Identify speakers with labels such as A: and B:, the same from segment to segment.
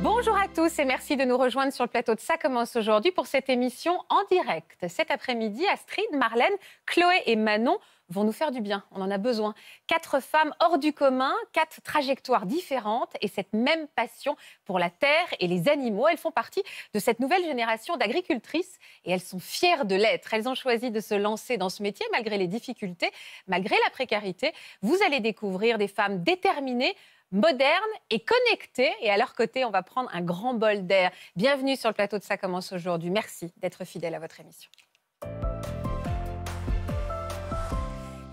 A: Bonjour à tous et merci de nous rejoindre sur le plateau de Ça commence aujourd'hui pour cette émission en direct. Cet après-midi, Astrid, Marlène, Chloé et Manon vont nous faire du bien. On en a besoin. Quatre femmes hors du commun, quatre trajectoires différentes et cette même passion pour la terre et les animaux. Elles font partie de cette nouvelle génération d'agricultrices et elles sont fières de l'être. Elles ont choisi de se lancer dans ce métier malgré les difficultés, malgré la précarité. Vous allez découvrir des femmes déterminées modernes et connectées Et à leur côté, on va prendre un grand bol d'air. Bienvenue sur le plateau de Ça commence aujourd'hui. Merci d'être fidèle à votre émission.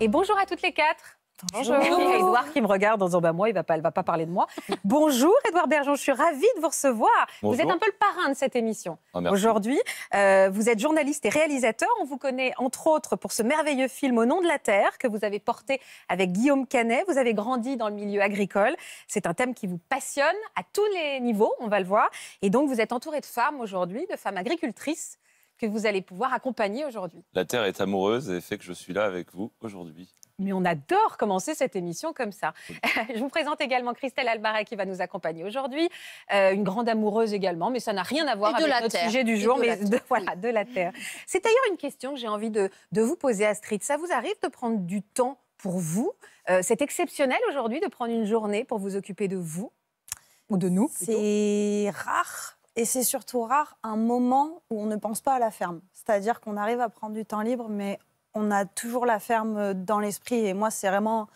A: Et bonjour à toutes les quatre. Bonjour. Edouard qui me regarde en disant bah, Moi, il va, pas, elle va pas parler de moi. Bonjour, Edouard Bergeon, je suis ravie de vous recevoir. Vous êtes un peu le parrain de cette émission. Ah, aujourd'hui, euh, vous êtes journaliste et réalisateur. On vous connaît entre autres pour ce merveilleux film Au nom de la terre que vous avez porté avec Guillaume Canet. Vous avez grandi dans le milieu agricole. C'est un thème qui vous passionne à tous les niveaux, on va le voir. Et donc, vous êtes entouré de femmes aujourd'hui, de femmes agricultrices que vous allez pouvoir accompagner aujourd'hui.
B: La Terre est amoureuse et fait que je suis là avec vous aujourd'hui.
A: Mais on adore commencer cette émission comme ça. je vous présente également Christelle Albaret qui va nous accompagner aujourd'hui, euh, une grande amoureuse également, mais ça n'a rien à voir avec notre sujet du jour, mais de, voilà, de la Terre. C'est d'ailleurs une question que j'ai envie de, vous poser, Astrid. Ça vous arrive de prendre du temps pour vous euh, C'est exceptionnel aujourd'hui de prendre une journée pour vous occuper de vous ou de nous C'est rare et c'est surtout
C: rare un moment où on ne pense pas à la ferme. C'est-à-dire qu'on arrive à prendre du temps libre, mais on a toujours la ferme euh, dans l'esprit. Et moi, c'est vraiment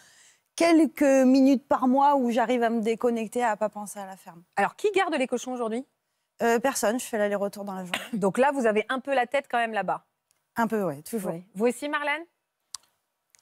C: quelques minutes par mois où j'arrive à me déconnecter, à ne pas penser à la ferme. Alors, qui garde les cochons aujourd'hui euh, Personne, je
A: fais l'aller-retour dans la journée. Donc là, vous avez un peu la tête quand même là-bas Un peu, oui, toujours. Vous aussi, Marlène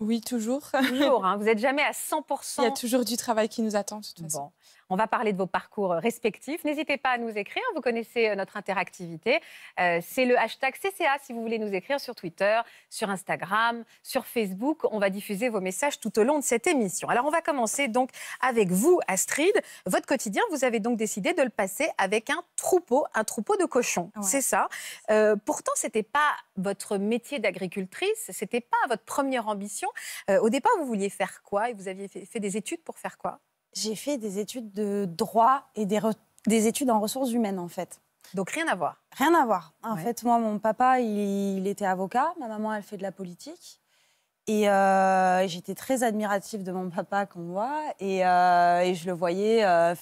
A: oui, toujours. Toujours, hein. vous n'êtes jamais à 100%. Il y a toujours du travail qui nous attend, de toute façon. On va parler de vos parcours respectifs. N'hésitez pas à nous écrire. Vous connaissez euh, notre interactivité. Euh, c'est le hashtag CCA si vous voulez nous écrire sur Twitter, sur Instagram, sur Facebook. On va diffuser vos messages tout au long de cette émission. Alors, on va commencer donc avec vous, Astrid. Votre quotidien, vous avez donc décidé de le passer avec un troupeau, un troupeau de cochons. C'est ça. Euh, pourtant, n'était pas votre métier d'agricultrice. C'était pas votre première ambition. Euh, au départ, vous vouliez faire quoi et vous aviez fait des études pour faire quoi j'ai fait des études de droit et des, études en ressources humaines, en fait. Donc rien
C: à voir. Rien à voir. En fait, moi, mon papa, il, était avocat. Ma maman, elle fait de la politique. Et euh, j'étais très admirative de mon papa qu'on voit. Euh, et, je le voyais euh,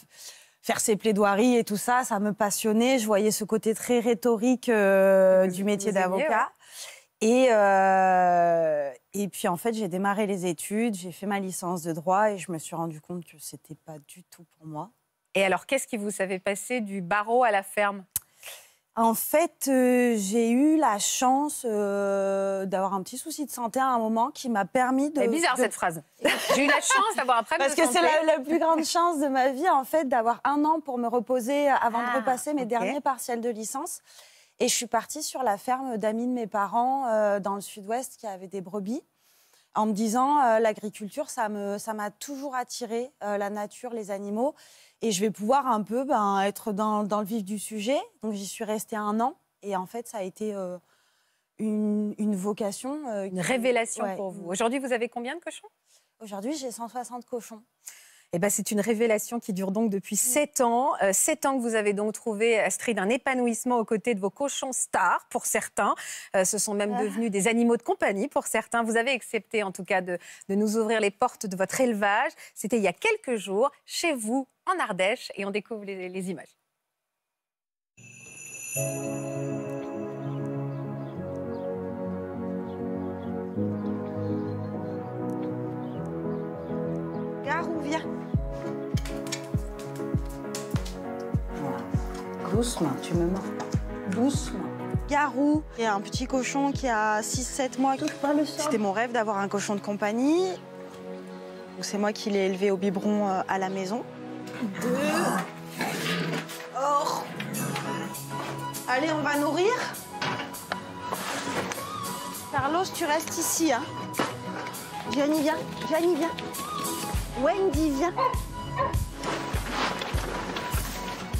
C: faire ses plaidoiries et tout ça. Ça me passionnait. Je voyais ce côté très rhétorique du métier d'avocat. Et, euh, et puis en fait, j'ai démarré les études, j'ai fait ma licence de droit et je me suis rendu compte que c'était
A: pas du tout pour moi. Et alors, qu'est-ce qui vous avait passé du barreau à la ferme
C: En fait, euh, j'ai eu la chance euh, d'avoir un petit souci de santé à un moment qui m'a permis de. C'est bizarre cette phrase.
D: j'ai eu la chance d'avoir un problème Parce de que c'est la, plus grande
C: chance de ma vie, en fait, d'avoir un an pour me reposer avant de ah, repasser mes derniers partiels de licence. Et je suis partie sur la ferme d'amis de mes parents euh, dans le sud-ouest qui avait des brebis, en me disant euh, l'agriculture, ça m'a ça toujours attiré, euh, la nature, les animaux, et je vais pouvoir un peu ben, être dans, dans, le vif du sujet. Donc j'y suis restée un an, et en fait, ça a été une, une, vocation. une révélation pour vous. Aujourd'hui, vous avez combien de cochons Aujourd'hui, j'ai 160 cochons.
A: Eh ben, c'est une révélation qui dure donc depuis 7 mmh. ans. Euh, sept 7 ans que vous avez donc trouvé, euh, Astrid, un épanouissement aux côtés de vos cochons stars, pour certains. Euh, ce sont même ah. devenus des animaux de compagnie, pour certains. Vous avez accepté, en tout cas, de, nous ouvrir les portes de votre élevage. C'était il y a quelques jours, chez vous, en Ardèche, et on découvre les, images.
C: Gare ou viens Doucement, tu me mens. Doucement. Garou et un petit cochon qui a 6-7 mois. C'était mon rêve d'avoir un cochon de compagnie. C'est moi qui l'ai élevé au biberon euh, à la maison. Deux. Allez, on va nourrir. Carlos, tu restes ici. Hein. viens. Gianni, viens. Wendy, viens.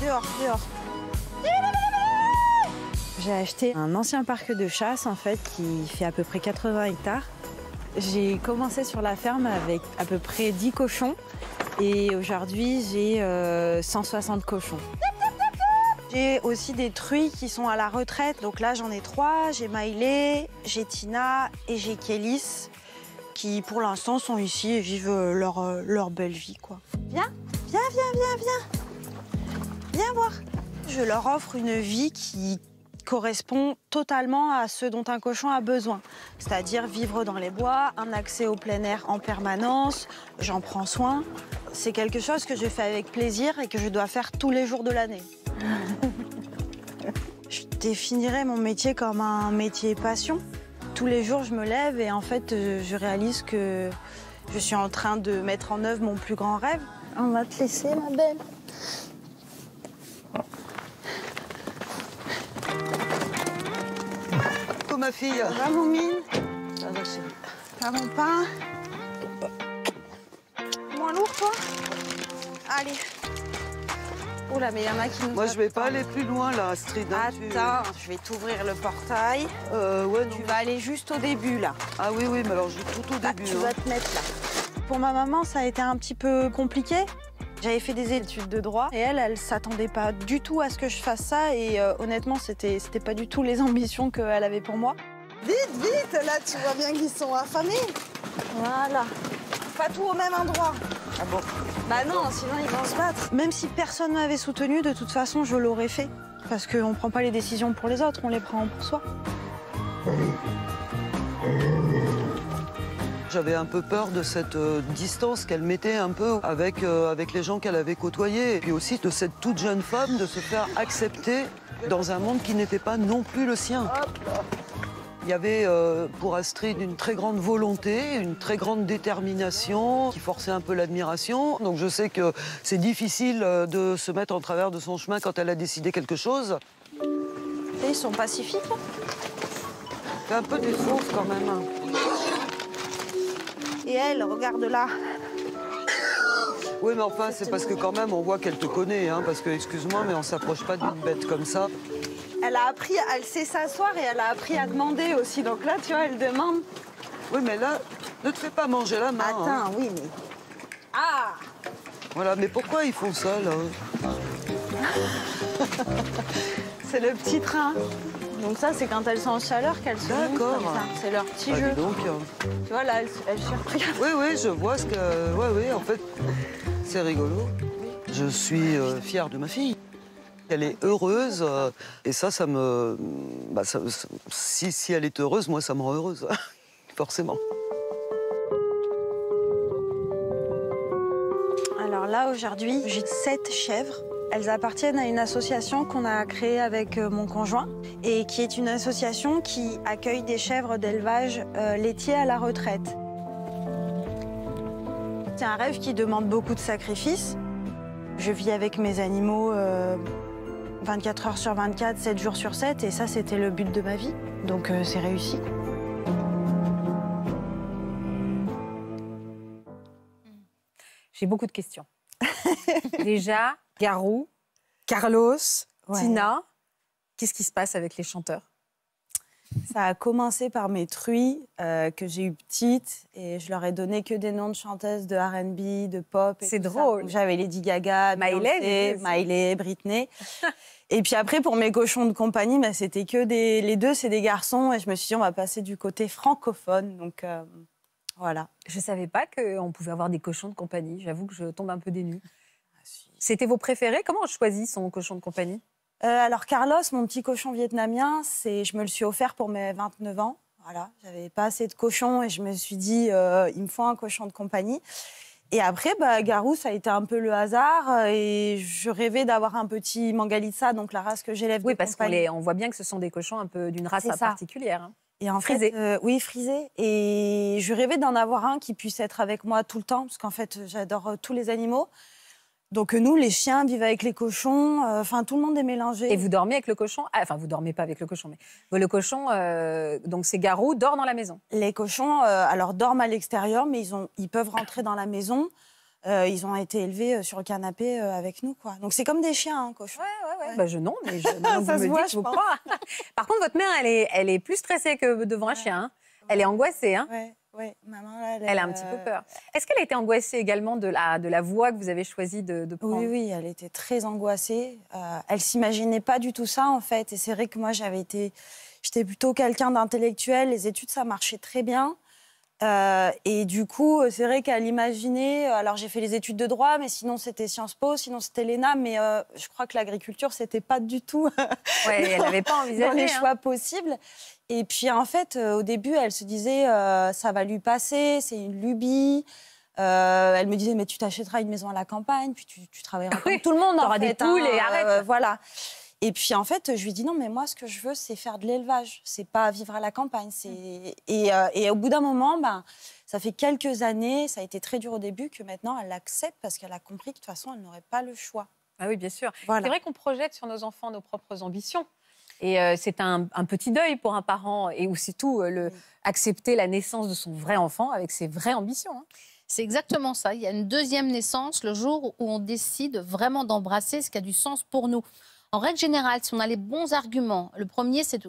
C: Dehors, dehors. J'ai acheté un ancien parc de chasse en fait qui fait à peu près 80 hectares. J'ai commencé sur la ferme avec à peu près 10 cochons et aujourd'hui j'ai 160 euh, cochons. J'ai aussi des truies qui sont à la retraite. Donc là j'en ai trois, j'ai Maïlé, j'ai Tina et j'ai Kélis qui pour l'instant sont ici et vivent euh, leur, euh, leur belle vie quoi. Viens, viens, viens, viens, viens. Viens voir. Je leur offre une vie qui correspond totalement à ce dont un cochon a besoin, c'est-à-dire vivre dans les bois, un accès au plein air en permanence, j'en prends soin. C'est quelque chose que je fais avec plaisir et que je dois faire tous les jours de l'année. je définirais mon métier comme un métier passion. Tous les jours, je me lève et en fait, euh, je réalise que je suis en train de mettre en œuvre mon plus grand rêve. On va te laisser, ma belle.
D: ma fille. Ça va, mon va, mon pain Moins lourd, toi Allez. Oula, mais il y en a qui nous. Moi, je vais pas aller plus loin, là, Astrid.
C: Hein, Attends, je vais t'ouvrir le portail. Euh, ouais, non. Tu vas aller juste au début, là. Ah oui, oui, mais alors je vais tout au ah, début. Là, tu vas hein. te mettre là. Pour ma maman, ça a été un petit peu compliqué j'avais fait des études de droit et elle, elle s'attendait pas du tout à ce que je fasse ça et euh, honnêtement, c'était pas du tout les ambitions qu'elle avait pour moi. Vite, vite Là, tu vois bien qu'ils sont affamés. Voilà. Pas tout au même endroit. Ah bon Bah non, sinon ils vont se battre. Même si personne m'avait soutenu, de toute façon, je l'aurais fait. Parce qu'on prend pas les décisions pour les autres, on les prend pour soi.
D: J'avais un peu peur de cette euh, distance qu'elle mettait un peu avec, euh, avec les gens qu'elle avait côtoyés. Et puis aussi de cette toute jeune femme de se faire accepter dans un monde qui n'était pas non plus le sien. Il y avait euh, pour Astrid une très grande volonté, une très grande détermination qui forçait un peu l'admiration. Donc je sais que c'est difficile de se mettre en travers de son chemin quand elle a décidé quelque chose. Et ils sont pacifiques. un peu des sources quand même
C: elle, regarde là
D: Oui, mais enfin, c'est parce que quand même, on voit qu'elle te connaît, hein, parce que, excuse-moi, mais on s'approche pas d'une bête comme ça.
C: Elle a appris, elle sait s'asseoir et elle a appris à demander aussi. Donc là, tu vois, elle demande.
D: Oui, mais là, ne te fais pas manger la main. Hein. oui,
C: mais... Ah
D: Voilà, mais pourquoi ils font ça, là C'est le
C: petit train. Donc ça, c'est quand elles sont en chaleur qu'elles se D'accord. C'est leur petit ah, jeu. Donc, hein. Tu vois, là, elles, elles surprennent.
D: Oui, oui, je vois ce que... Oui, oui, en fait, c'est rigolo. Je suis euh, fière de ma fille. Elle est heureuse euh, et ça, ça me... Bah, si, si elle est heureuse, moi, ça me rend heureuse, forcément.
C: Alors là, aujourd'hui, j'ai sept chèvres elles appartiennent à une association qu'on a créée avec euh, mon conjoint et qui est une association qui accueille des chèvres d'élevage euh, laitiers à la retraite. C'est un rêve qui demande beaucoup de sacrifices. Je vis avec mes animaux 24 euh, heures sur 24, 7 jours sur 7 et ça c'était le but de ma vie. Donc c'est réussi.
A: J'ai beaucoup de questions. Déjà, Garou, Carlos, Tina.
C: Qu'est-ce qui se passe avec les chanteurs ça a commencé par mes truies euh, que j'ai eues petites et je leur ai donné que des noms de chanteuses de R&B, de pop. C'est drôle. J'avais Lady Gaga, Miley, Miley, Britney. et puis après pour mes cochons de compagnie, bah, c'était que les deux c'est des garçons et je me suis dit on va passer du côté francophone donc
A: euh, voilà. Je savais pas qu'on pouvait avoir des cochons de compagnie. J'avoue que je tombe un peu dénue. C'était vos préférés Comment on choisit son cochon de compagnie euh, Alors, Carlos, mon petit
C: cochon vietnamien, c'est, je me le suis offert pour mes 29 ans. Voilà, j'avais pas assez de cochons et je me suis dit, euh, il me faut un cochon de compagnie. Et après, bah, Garou, ça a été un peu le hasard. Euh, et je rêvais d'avoir un petit Mangalitsa, donc la race que j'élève. Oui, parce qu'on on voit bien que ce sont des cochons un peu d'une race particulière. Hein. Et en frisé. oui, frisé. Et je rêvais d'en avoir un qui puisse être avec moi tout le temps, parce qu'en fait, j'adore tous les animaux.
A: Donc euh, nous, les chiens vivent avec les cochons, euh, enfin tout le monde est mélangé. Et vous dormez avec le cochon ah, Enfin, vous vous dormez pas avec le cochon, mais le cochon, euh, donc ces garous, dort dans la maison. Les cochons,
C: alors dorment à l'extérieur, mais ils, ont, ils peuvent rentrer dans la maison. ils ont été élevés
A: sur le canapé avec nous, quoi. Donc c'est comme des chiens, un hein, cochon. Ouais, ouais, ouais. Bah, je non, mais je, voit, crois. Par contre, votre mère, elle est, elle est plus stressée que devant un chien. Hein. Elle est angoissée, hein.
C: Oui, maman, elle, a un petit peu euh, peur.
A: Est-ce qu'elle a été angoissée également de la, de la voie que vous avez
C: choisie de, prendre Oui, oui, elle était très angoissée. Euh, elle s'imaginait pas du tout ça, en fait. Et c'est vrai que moi, j'avais été. J'étais plutôt quelqu'un d'intellectuel. Les études, ça marchait très bien. Euh, et du coup, c'est vrai qu'elle imaginait. Euh, alors, j'ai fait les études de droit, mais sinon, c'était Sciences Po, sinon, c'était l'ENA. Mais je crois que l'agriculture, c'était pas du tout. Oui, elle n'avait pas envisagé. les hein. choix possibles. Et puis en fait, euh, au début, elle se disait euh, ça va lui passer, c'est une lubie. Euh, elle me disait mais tu t'achèteras une maison à la campagne, puis tu, tu travailleras oui, tout le monde. aura des hein. poules et arrête. voilà. Et puis en fait, je lui dis non, mais moi, ce que je veux, c'est faire de l'élevage. C'est pas vivre à la campagne. Mm. et, au bout d'un moment, ben, ça fait quelques années, ça a été très dur au début, que maintenant, elle l'accepte parce qu'elle a compris que de toute
A: façon, elle n'aurait pas le choix. Ah oui, bien sûr. C'est vrai qu'on projette sur nos enfants nos propres ambitions. Et euh, c'est un, petit deuil pour un parent et aussi tout, euh, le, mm. accepter la naissance de son vrai enfant avec ses vraies ambitions. Hein. C'est exactement ça. Il y a une deuxième naissance le jour
E: où on décide vraiment d'embrasser ce qui a du sens pour nous. En règle générale, si on a les bons arguments, le premier, c'est que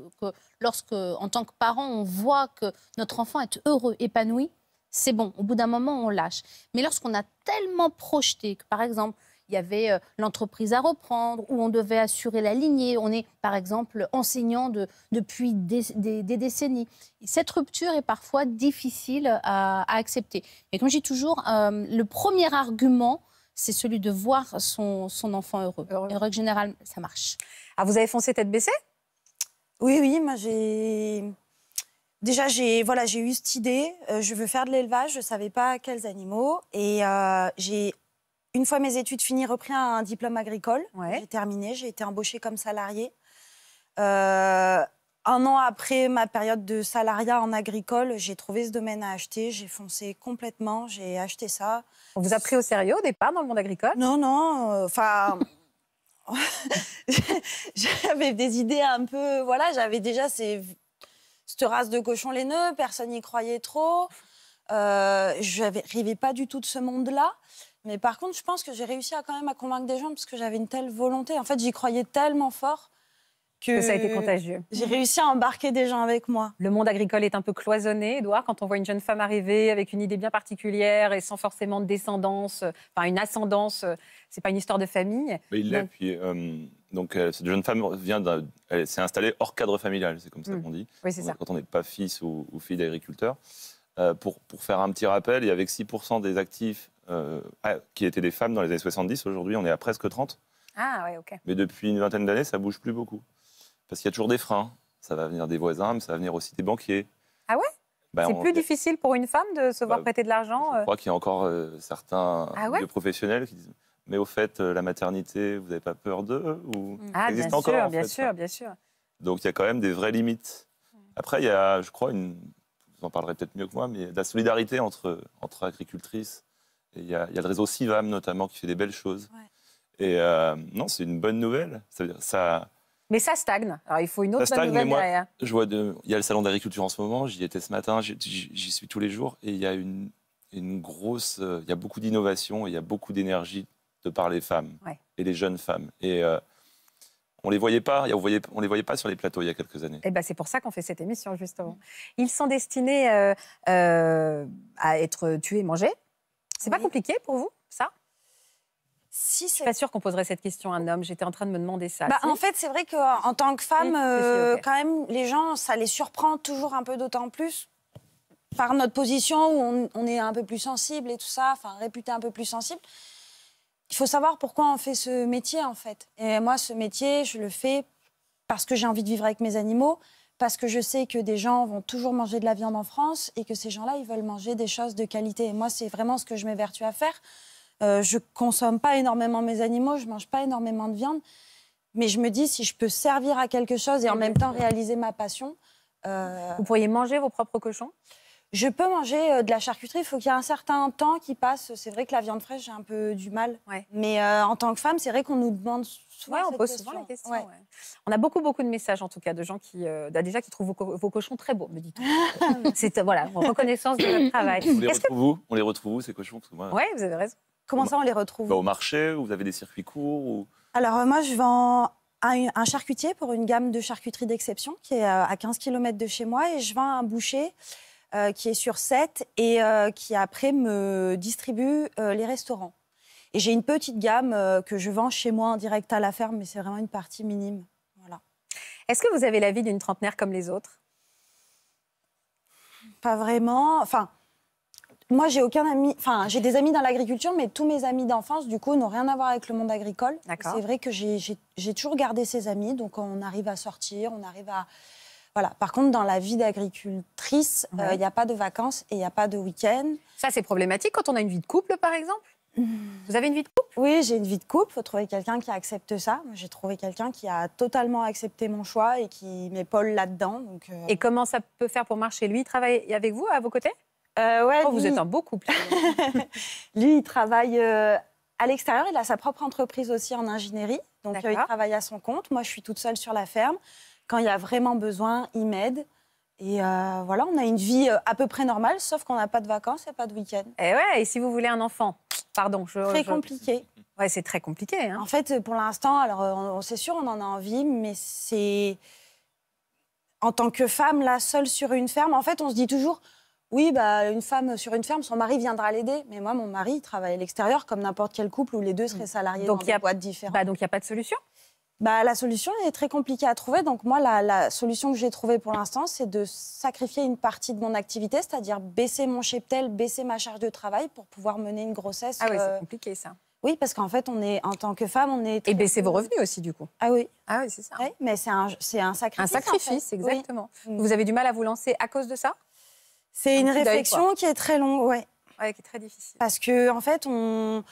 E: lorsque, en tant que parent, on voit que notre enfant est heureux, épanoui, c'est bon. Au bout d'un moment, on lâche. Mais lorsqu'on a tellement projeté que, par exemple, il y avait euh, l'entreprise à reprendre, où on devait assurer la lignée. On est, par exemple, enseignant de, depuis des, décennies. Cette rupture est parfois difficile à, accepter. Et comme je dis toujours, euh, le premier argument, c'est celui de voir son, enfant heureux. heureux. général, ça marche. Ah, vous avez foncé tête baissée
C: Oui, oui, moi j'ai... Déjà, j'ai voilà, j'ai eu cette idée. Euh, je veux faire de l'élevage. Je savais pas quels animaux. Et j'ai une fois mes études finies, repris un, diplôme agricole. J'ai terminé, j'ai été embauchée comme salariée. Euh, un an après ma période de salariat en agricole, j'ai trouvé ce domaine à acheter. J'ai foncé complètement, j'ai acheté ça.
A: On vous a pris au sérieux au départ dans le monde agricole Non, non. Euh, enfin.
C: j'avais des idées un peu. Voilà, j'avais déjà ces, cette race de cochons laineux, personne n'y croyait trop. Euh, je n'arrivais pas du tout de ce monde-là. Mais par contre, je pense que j'ai réussi à quand même à convaincre des gens parce que j'avais une telle volonté. En fait, j'y croyais tellement fort que, ça a été contagieux.
A: J'ai réussi à embarquer des gens avec moi. Le monde agricole est un peu cloisonné, Edouard. Quand on voit une jeune femme arriver avec une idée bien particulière et sans forcément de descendance, enfin une ascendance, c'est pas une histoire de famille. Mais il l'est.
B: donc euh, euh, cette jeune femme vient, elle s'est installée hors cadre familial, c'est comme ça mm. qu'on dit. Oui, c'est ça. Quand on n'est pas fils ou fille d'agriculteur. Euh, pour, faire un petit rappel, il y avait 6% des actifs euh, ah, qui étaient des femmes dans les années 70. Aujourd'hui, on est à presque 30.
A: Ah ok. Mais
B: depuis une vingtaine d'années, ça bouge plus beaucoup. Parce qu'il y a toujours des freins. Ça va venir des voisins, mais ça va venir aussi des banquiers. Ah ouais bah, C'est plus
A: difficile pour une femme de se voir bah, prêter de l'argent Je euh
B: crois qu'il y a encore certains ah professionnels qui disent Mais au fait, la maternité, vous n'avez pas peur d'eux ou... Mmh. Ah, bien sûr, encore, bien
A: sûr, bien sûr.
B: Donc il y a quand même des vraies limites. Mmh. Après, il y a, je crois, une vous en parlerez peut-être mieux que moi, mais la solidarité entre, entre agricultrices. Il y, y, a le réseau Sivam notamment qui fait des belles choses. Et euh, non, c'est une bonne nouvelle. Ça,
A: mais ça stagne. Alors il faut une autre bonne nouvelle derrière.
B: Je vois de, il y a le salon d'agriculture en ce moment. J'y étais ce matin. J'y suis tous les jours. Et il y a une, une grosse. Euh, il y a beaucoup d'innovation. Il y a beaucoup d'énergie de par les femmes et les jeunes femmes. Et euh, on les voyait pas, on, les voyait pas sur les plateaux il y a quelques années. Et
A: eh ben c'est pour ça qu'on fait cette émission justement. Ils sont destinés euh, euh, à être tués, et mangés. C'est pas compliqué pour vous ça si je suis pas sûre qu'on poserait cette question à un homme. J'étais en train de me demander ça. Bah, en fait,
C: c'est vrai qu'en tant que femme, euh, quand même, les gens, ça les surprend toujours un peu d'autant plus par notre position où on, est un peu plus sensible et tout ça, enfin réputé un peu plus sensible. Il faut savoir pourquoi on fait ce métier, en fait. Et moi, ce métier, je le fais parce que j'ai envie de vivre avec mes animaux, parce que je sais que des gens vont toujours manger de la viande en France et que ces gens-là, ils veulent manger des choses de qualité. Et moi, c'est vraiment ce que je m'évertue à faire. Euh, je consomme pas énormément mes animaux, je mange pas énormément de viande, mais je me dis si je peux servir à quelque chose et en même temps réaliser ma passion. Euh, Vous pourriez manger vos propres cochons je peux manger euh, de la charcuterie, il faut qu'il y ait un certain temps qui passe. C'est vrai que la viande fraîche, j'ai un peu du mal.
A: Mais euh, en tant que femme, c'est vrai qu'on nous demande souvent. on pose souvent la question. On a beaucoup, beaucoup de messages, en tout cas, de gens qui, euh, bah, déjà, qui trouvent vos, cochons très beaux, me dit c'est voilà, reconnaissance de votre travail. On les,
B: retrouve on les retrouve ces cochons Oui,
A: vous avez raison. Comment ça, on les retrouve bah, Au
B: marché, vous avez des circuits courts ou...
C: Alors, moi, je vends un, un, charcutier pour une gamme de charcuterie d'exception qui est à 15 km de chez moi et je vends un boucher euh, qui est sur 7 et euh, qui après me distribue euh, les restaurants. Et j'ai une petite gamme que je vends chez moi en direct à la ferme, mais c'est vraiment une partie minime. Voilà. Est-ce que vous avez la vie d'une trentenaire comme les autres Pas vraiment. Enfin, moi, j'ai aucun ami. Enfin, j'ai des amis dans l'agriculture, mais tous mes amis d'enfance, du coup, n'ont rien à voir avec le monde agricole. C'est vrai que j'ai toujours gardé ces amis, donc on arrive à sortir, on arrive à voilà. Par contre, dans la vie d'agricultrice, euh, il n'y a pas de vacances et il n'y a pas de week-end. Ça, c'est problématique quand on a une vie de couple, par exemple hmm. vous avez une vie de couple Oui, j'ai une vie de couple. Il faut trouver quelqu'un qui accepte ça. J'ai trouvé quelqu'un qui a totalement accepté mon choix
A: et qui m'épaule là-dedans. Euh. Et comment ça peut faire pour marcher Lui, il travaille avec vous, à vos côtés euh, ouais, oh, Vous êtes un beau couple. lui, il travaille à l'extérieur.
C: Il a sa propre entreprise aussi en ingénierie. Donc, il travaille à son compte. Moi, je suis toute seule sur la ferme quand il y a vraiment besoin, il m'aide. Et euh, voilà, on a une vie euh, à peu près normale, sauf qu'on n'a pas de vacances et pas de week-end. Et eh ouais, et si vous voulez un enfant Pardon, je. Très compliqué. Ouais, c'est très compliqué. Hein. En fait, pour l'instant, alors on, c'est sûr, on en a envie, mais c'est. En tant que femme, là, seule sur une ferme, en fait, on se dit toujours. Oui, bah, une femme sur une ferme, son mari viendra l'aider. Mais moi, mon mari, travaille à l'extérieur, comme n'importe quel couple où les deux seraient mmh. salariés donc, dans y a... des boîtes différentes. Bah, donc, il n'y a pas de solution bah, La solution est très compliquée à trouver. Donc moi, la, solution que j'ai trouvée pour l'instant, c'est de sacrifier une partie de mon activité, c'est-à-dire baisser mon cheptel, baisser ma charge de travail pour pouvoir mener une grossesse. Ah oui, c'est euh, compliqué ça. Oui, parce qu'en fait, on est en tant que femme, on est... Et baisser vos revenus aussi, du coup. Ah oui. Ah oui, c'est ça. Oui, mais c'est un, un
A: sacrifice. Un sacrifice, exactement. Mm. Vous avez du mal à vous lancer à cause de ça
C: C'est une réflexion qui
A: est très longue, oui. Oui, qui est très difficile.
C: Parce que en fait, on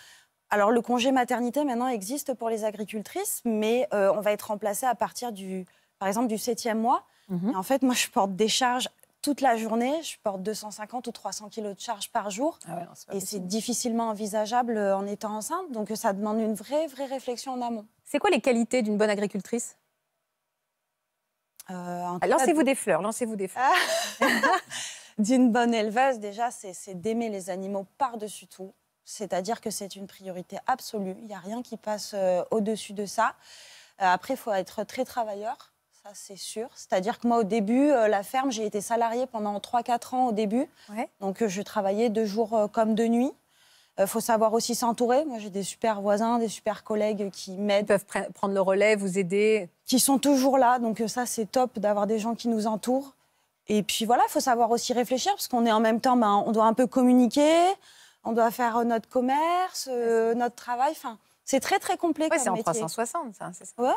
C: alors le congé maternité maintenant existe pour les agricultrices, mais euh, on va être remplacé à partir du, par exemple, du septième mois. Mhm. en fait, moi, je porte des charges toute la journée, je porte 250 ou 300 kilos de charges par jour. Ah et c'est difficilement envisageable euh, en étant enceinte. Donc euh, ça
A: demande une vraie, vraie réflexion en amont. C'est quoi les qualités d'une bonne agricultrice ah, Lancez-vous des fleurs, lancez-vous des fleurs. Ah. d'une bonne éleveuse,
C: déjà, c'est d'aimer les animaux par-dessus tout. C'est-à-dire que c'est une priorité absolue. Il n'y a rien qui passe euh, au-dessus de ça. Euh, après, il faut être très travailleur. Ça, c'est sûr. C'est-à-dire que moi, au début, euh, la ferme, j'ai été salariée pendant 3-4 ans au début. Donc, je travaillais deux jours comme de nuit. Il faut savoir aussi s'entourer. Moi, j'ai des super voisins, des super collègues qui m'aident. peuvent prendre le relais, vous aider. Qui sont toujours là. Donc, ça, c'est top d'avoir des gens qui nous entourent. Et puis, voilà, il faut savoir aussi réfléchir parce qu'on est en même temps, ben, on doit un peu communiquer on doit faire euh, notre commerce, euh, notre travail. Enfin,
A: c'est très, très complexe. Ouais, c'est en 360, ça,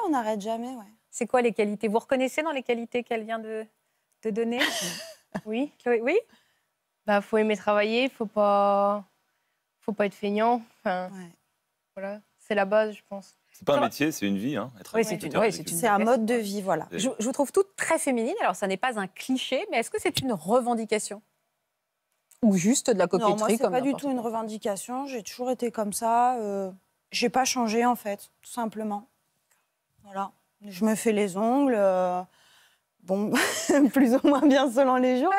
A: on n'arrête jamais, C'est quoi les qualités Vous reconnaissez dans les qualités qu'elle vient de, donner Oui. Oui Bah, faut aimer travailler, faut pas, faut pas être feignant. Voilà, c'est la base, je pense.
B: C'est pas un métier, c'est une vie. Hein, oui, c'est une...
A: un mode de vie, voilà. Je, vous trouve toutes très féminines. Alors, ça n'est pas un cliché, mais est-ce que c'est une revendication
C: ou juste de la coquetterie non, moi, n'est pas du tout une revendication. J'ai toujours été comme ça. Je euh, j'ai pas changé en fait, tout simplement. Voilà. Je me fais les ongles. Euh, bon, plus ou moins bien selon les jours.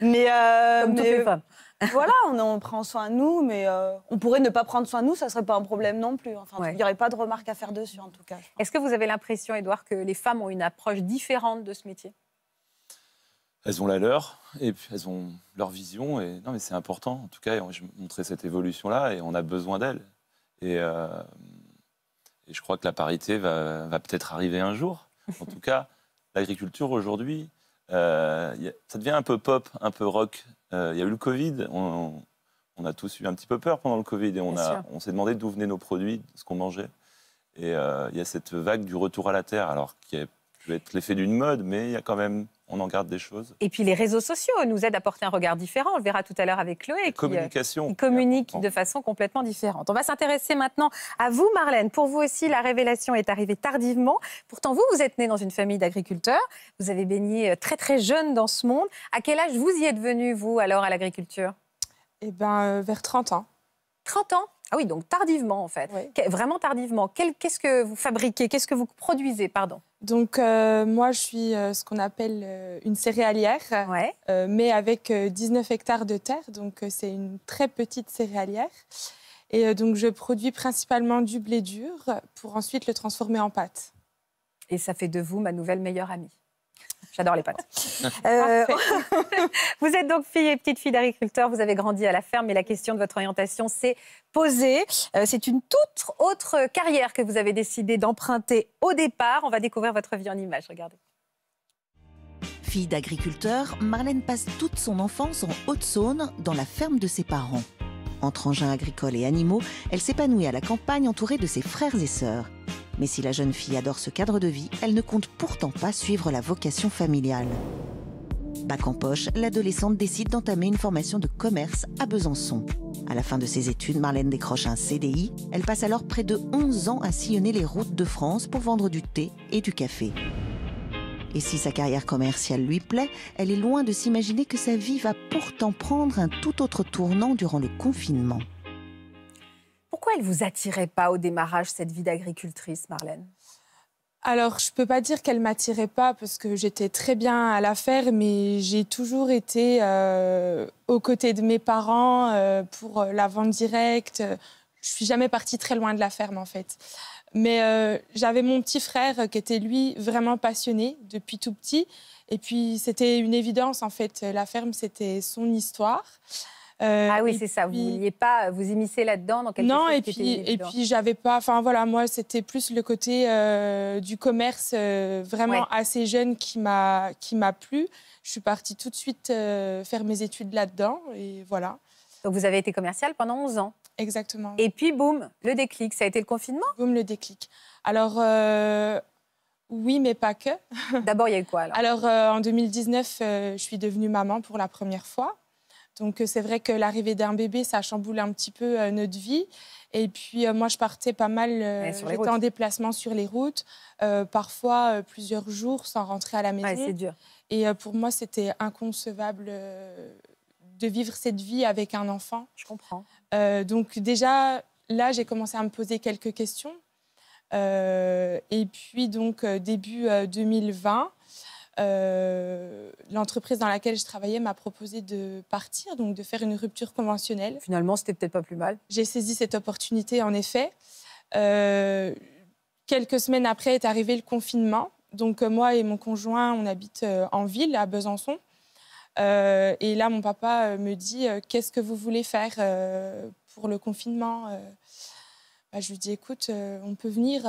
C: Mais, euh, comme femmes. voilà, on, prend soin de nous, mais on pourrait ne pas prendre soin de nous, ça serait pas un problème non plus.
A: Enfin, il n'y aurait pas de remarques à faire dessus en tout cas. Est-ce que vous avez l'impression, Edouard, que les femmes ont une approche différente de ce métier
B: elles ont la leur et puis elles ont leur vision. Et non, mais c'est important. En tout cas, je montrais cette évolution-là et on a besoin d'elles. Et, euh, je crois que la parité va, peut-être arriver un jour. En tout cas, l'agriculture aujourd'hui, euh, ça devient un peu pop, un peu rock. Il euh, y a eu le Covid. On, on, a tous eu un petit peu peur pendant le Covid et on, a, on s'est demandé d'où venaient nos produits, ce qu'on mangeait. Et il y a cette vague du retour à la terre, alors qui est vais être l'effet d'une mode, mais il y a quand même, on en garde des choses.
A: Et puis les réseaux sociaux nous aident à porter un regard différent. On le verra tout à l'heure avec Chloé. Euh, communication. Qui, communique de façon complètement différente. On va s'intéresser maintenant à vous, Marlène. Pour vous aussi, la révélation est arrivée tardivement. Pourtant, vous, vous êtes née dans une famille d'agriculteurs. Vous avez baigné euh, très très jeune dans ce monde. À quel âge vous y êtes venu, vous, alors, à l'agriculture Eh bien, euh, vers 30 ans. 30 ans ah oui, donc tardivement en fait. Vraiment tardivement. Qu'est-ce que vous fabriquez Qu'est-ce que vous produisez Pardon. Donc euh, moi je suis
F: euh, ce qu'on appelle euh, une céréalière, mais avec 19 hectares de terre, donc c'est une très petite céréalière. Et donc je produis principalement du
A: blé dur pour ensuite le transformer en pâte. Et ça fait de vous ma nouvelle meilleure amie. J'adore les pâtes. Euh, vous êtes donc fille et petite fille d'agriculteur, vous avez grandi à la ferme, mais la question de votre orientation s'est posée. Euh, c'est une toute autre carrière que vous avez décidé d'emprunter au départ. On va découvrir votre vie en images, regardez.
C: Fille d'agriculteur, Marlène passe toute son enfance en Haute-Saône, dans la ferme de ses parents. Entre engins agricoles et animaux, elle s'épanouit à la campagne entourée de ses frères et sœurs. Mais si la jeune fille adore ce cadre de vie, elle ne compte pourtant pas suivre la vocation familiale. Bac en poche, l'adolescente décide d'entamer une formation de commerce à Besançon. À la fin de ses études, Marlène décroche un CDI. Elle passe alors près de 11 ans à sillonner les routes de France pour vendre du thé et du café. Et si sa carrière commerciale lui plaît, elle est loin de s'imaginer que sa vie va pourtant prendre un tout autre tournant durant le confinement.
A: Pourquoi elle ne vous attirait pas au
F: démarrage, cette vie d'agricultrice, Marlène alors, je ne peux pas dire qu'elle m'attirait pas parce que j'étais très bien à la ferme mais j'ai toujours été euh, aux côtés de mes parents euh, pour la vente directe. Je suis jamais partie très loin de la ferme, en fait. Mais euh, j'avais mon petit frère qui était, lui, vraiment passionné depuis tout petit. Et puis, c'était une évidence, en fait. La ferme, c'était son histoire. Euh, ah oui, c'est ça. Vous vouliez pas euh, vous immiscer là-dedans dans non, et puis, et puis j'avais pas. Enfin voilà, moi c'était plus le côté euh, du commerce vraiment assez jeune qui m'a qui m'a plu. Je suis partie tout de suite faire mes études là-dedans et voilà. Donc vous avez été commercial pendant 11 ans. Exactement. Et puis boum, le déclic. Ça a été le confinement. Boum, le déclic. Alors. Oui, mais pas que. D'abord, il y a eu quoi alors Alors, en 2019, je suis devenue maman pour la première fois. Donc euh, c'est vrai que l'arrivée d'un bébé, ça chamboule un petit peu euh, notre vie. Et puis euh, moi, je partais pas mal, j'étais en déplacement sur les routes, parfois plusieurs jours sans rentrer à la maison. dur. Et pour moi, c'était inconcevable de vivre cette vie avec un enfant. Je comprends. donc déjà, là, j'ai commencé à me poser quelques questions. et puis donc début 2020, euh, l'entreprise dans laquelle je travaillais m'a proposé de partir, donc de faire une rupture conventionnelle. Finalement,
A: c'était peut-être pas plus mal.
F: J'ai saisi cette opportunité, en effet. Euh, quelques semaines après est arrivé le confinement. Donc euh, moi et mon conjoint, on habite en ville, à Besançon. et là, mon papa me dit, qu'est-ce que vous voulez faire pour le confinement bah, Je lui dis, écoute, on peut venir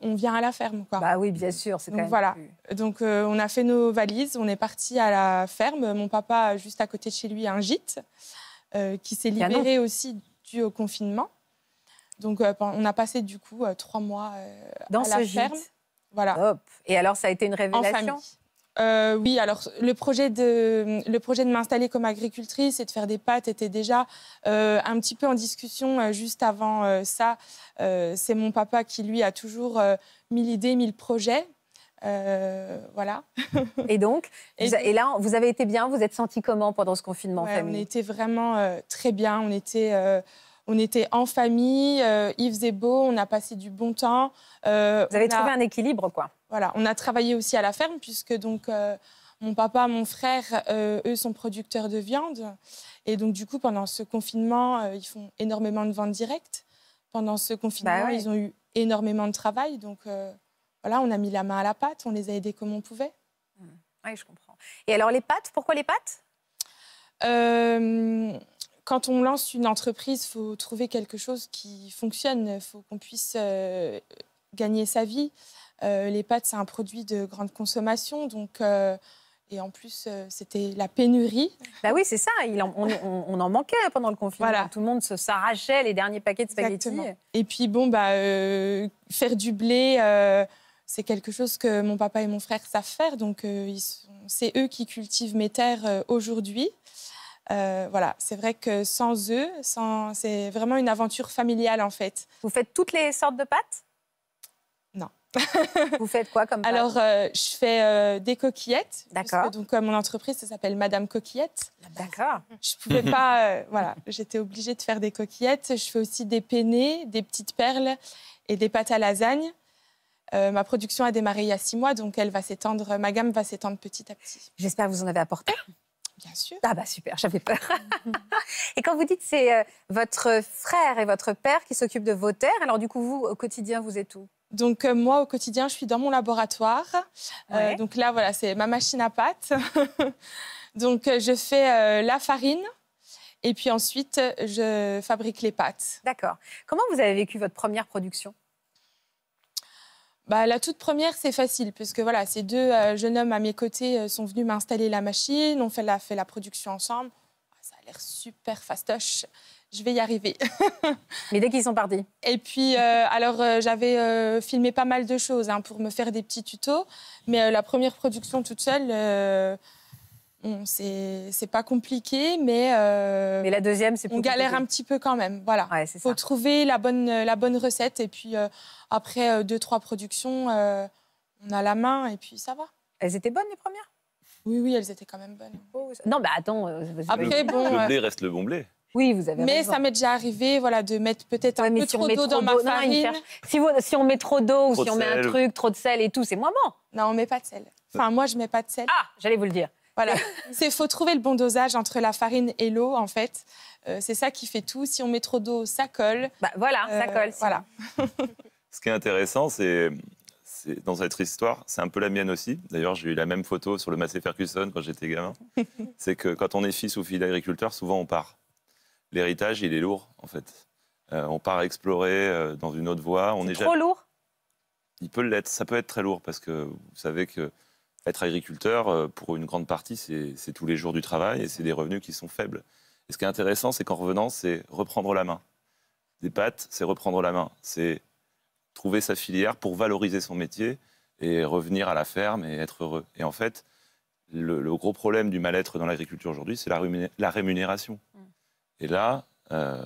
F: on, vient à la ferme. Quoi. Bah oui, bien sûr, c'est voilà. Donc euh, on a fait nos valises, on est parti à la ferme. Mon papa, juste à côté de chez lui, a un gîte euh, qui s'est libéré aussi dû au confinement. Donc euh, on a passé du coup trois mois dans à la ferme.
A: Voilà. Hop. Et alors ça a
F: été une révélation. Euh, oui, alors le projet de, le projet de m'installer comme agricultrice et de faire des pâtes était déjà euh, un petit peu en discussion euh, juste avant ça. c'est mon papa qui, lui, a toujours mille idées, mille projets. voilà. et donc, et, là, vous avez été bien, vous êtes senti comment pendant ce confinement On était vraiment très bien, on était on était en famille, Yves euh, il faisait beau, on a passé du bon temps. Euh, Vous avez trouvé un équilibre, quoi. Voilà, on a travaillé aussi à la ferme, puisque donc euh, mon papa, mon frère, eux sont producteurs de viande. Et donc, du coup, pendant ce confinement, ils font énormément de ventes directes. Pendant ce confinement, bah ils ont eu énormément de travail. Donc, voilà, on a mis la main à la pâte, on les a aidés comme on pouvait.
A: Mmh. Oui, je
F: comprends. Et alors les pâtes, pourquoi les pâtes euh, quand on lance une entreprise, il faut trouver quelque chose qui fonctionne. Il faut qu'on puisse euh, gagner sa vie. Euh, les pâtes, c'est un produit de grande consommation. Donc, euh, et en plus, c'était la pénurie. Bah oui, c'est ça. Il on, en manquait pendant le confinement. Voilà. Tout
A: le monde s'arrachait
F: les derniers paquets de spaghettis. Et puis, bon, bah, faire du blé c'est quelque chose que mon papa et mon frère savent faire. Donc, c'est eux qui cultivent mes terres aujourd'hui. Euh, voilà, c'est vrai que sans eux, c'est vraiment une aventure familiale en fait. Vous faites toutes les sortes de pâtes Non. Vous faites quoi comme pâtes Alors, euh, je fais euh, des coquillettes. D'accord. Donc, mon entreprise, ça s'appelle Madame Coquillette. D'accord. Je pouvais pas, voilà, j'étais obligée de faire des coquillettes. Je fais aussi des penées, des petites perles et des pâtes à lasagne. ma production a démarré il y a six mois, donc elle va
A: s'étendre, ma gamme va s'étendre petit à petit. J'espère que vous en avez apporté. Bien sûr. Ah bah super, j'avais peur. et quand vous dites c'est euh, votre frère et votre père qui s'occupent de vos terres, alors du coup vous au quotidien vous êtes où donc euh, moi au quotidien je suis dans mon laboratoire.
F: Euh, donc là voilà c'est ma machine à pâte. donc je fais la farine et puis ensuite je fabrique les pâtes. D'accord. Comment vous avez vécu votre première production bah, la toute première, c'est facile, puisque voilà, ces deux euh, jeunes hommes à mes côtés euh, sont venus m'installer la machine, on fait la, fait la production ensemble. Ah, ça a l'air super fastoche je vais y arriver. Mais dès qu'ils sont partis. Et puis, euh, alors, j'avais filmé pas mal de choses hein, pour me faire des petits tutos. Mais la première production toute seule, c'est pas compliqué, mais, euh, mais la deuxième, c'est on galère un petit peu quand même. Voilà, faut trouver la bonne, la bonne recette et puis euh, après euh, deux trois productions, on a la main et puis ça va. Elles étaient bonnes les premières. Oui oui, elles étaient quand même bonnes. Oh, non, bah attends.
B: Après le, bon, le blé reste le bon blé.
F: Oui, vous avez Mais ça m'est déjà arrivé voilà, de mettre peut-être un peu trop d'eau dans ma farine. si, on met trop d'eau ou si on met un truc, trop de sel et tout, c'est moins bon. Non, on met pas de sel. Enfin, moi, je mets pas de sel. Ah, j'allais vous le dire. Voilà, c'est faut trouver le bon dosage entre la farine et l'eau en fait. Euh, c'est ça qui fait tout. Si on met trop d'eau, ça colle. Bah, voilà, ça euh, colle. Voilà.
B: Ce qui est intéressant, c'est dans cette histoire, c'est un peu la mienne aussi. D'ailleurs, j'ai eu la même photo sur le massé Ferguson quand j'étais gamin. c'est que quand on est fils ou fille d'agriculteur, souvent on part. L'héritage, il est lourd en fait. Euh, on part explorer dans une autre voie. On est, trop lourd. Il peut l'être. Ça peut être très lourd parce que vous savez que être agriculteur, euh, pour une grande partie, c'est tous les jours du travail et c'est des revenus qui sont faibles. Et ce qui est intéressant, c'est qu'en revenant, c'est reprendre la main. Des pâtes, c'est reprendre la main. C'est trouver sa filière pour valoriser son métier et revenir à la ferme et être heureux. Et en fait, le, gros problème du mal-être dans l'agriculture aujourd'hui, c'est la, rémunération. Mm. Et là, euh,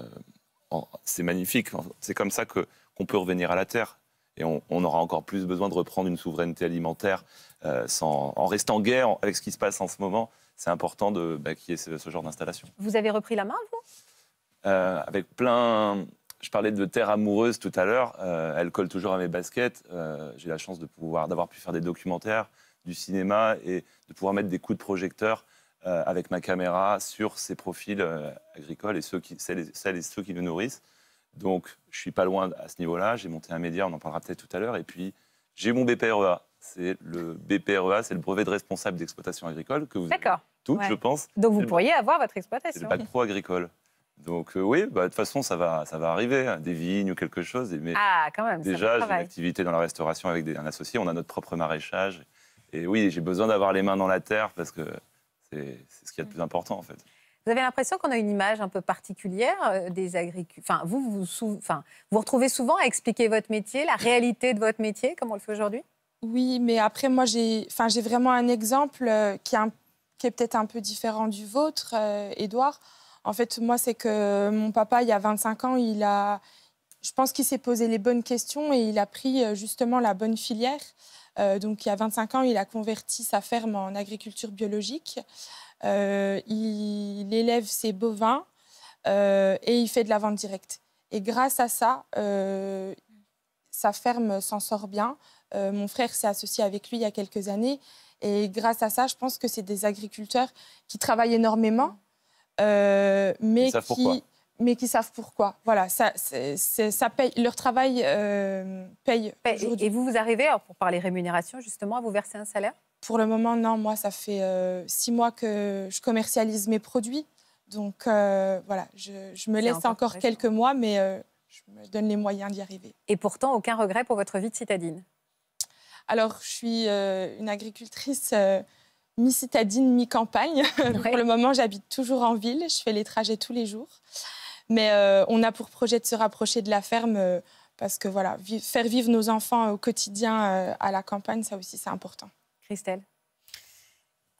B: c'est magnifique. C'est comme ça qu'on peut revenir à la terre et on, aura encore plus besoin de reprendre une souveraineté alimentaire euh, en restant en guerre avec ce qui se passe en ce moment. C'est important de, bah, qu'il y ce, genre d'installation.
A: Vous avez repris la main, vous
B: euh, Avec plein. Je parlais de terre amoureuse tout à l'heure. Euh, elle colle toujours à mes baskets. J'ai la chance de pouvoir, d'avoir pu faire des documentaires, du cinéma et de pouvoir mettre des coups de projecteur avec ma caméra sur ces profils agricoles et ceux qui, celles, celles et ceux qui nous nourrissent. Donc, je suis pas loin à ce niveau-là. J'ai monté un média, on en parlera peut-être tout à l'heure. Et puis, j'ai mon BPREA. C'est le BPREA, c'est le brevet de responsable d'exploitation agricole que vous
A: avez toutes, je pense. Donc, vous pourriez avoir votre exploitation. C'est le bac
B: pro agricole. Donc euh, oui, bah, de toute façon, ça va, ça va arriver, hein, des vignes ou quelque chose. Mais ah,
A: déjà, j'ai une activité
B: dans la restauration avec un associé, on a notre propre maraîchage. Et oui, j'ai besoin d'avoir les mains dans la terre parce que c'est ce qu'il y a de plus important en fait.
A: Vous avez l'impression qu'on a une image un peu particulière euh, des agriculteurs. Enfin, vous vous, vous retrouvez souvent à expliquer votre métier, la réalité de votre métier, comme on le fait aujourd'hui Oui, mais après, moi,
F: j'ai enfin, vraiment un exemple euh, qui est, est peut-être un peu différent du vôtre, euh, Édouard. en fait, moi, c'est que mon papa, il y a 25 ans, il a... je pense qu'il s'est posé les bonnes questions et il a pris justement la bonne filière. donc, il y a 25 ans, il a converti sa ferme en agriculture biologique. Euh, il, élève ses bovins euh, et il fait de la vente directe. Et grâce à ça, euh, sa ferme s'en sort bien. mon frère s'est associé avec lui il y a quelques années. Et grâce à ça, je pense que c'est des agriculteurs qui travaillent énormément, mais qui... mais qui savent pourquoi. Voilà, ça, ça paye, leur travail paye. Et vous, vous arrivez, pour parler rémunération, justement, à vous verser un salaire pour le moment, non, moi, ça fait euh, six mois que je commercialise mes produits. Donc euh, voilà, je, me laisse encore, quelques mois, mais euh, je me donne les moyens
A: d'y arriver. Et pourtant, aucun regret pour votre vie de citadine Alors, je suis une
F: agricultrice mi-citadine, mi-campagne. pour le moment, j'habite toujours en ville, je fais les trajets tous les jours. Mais on a pour projet de se rapprocher de la ferme parce que voilà, faire vivre nos enfants au quotidien à la campagne, ça aussi c'est important. Christelle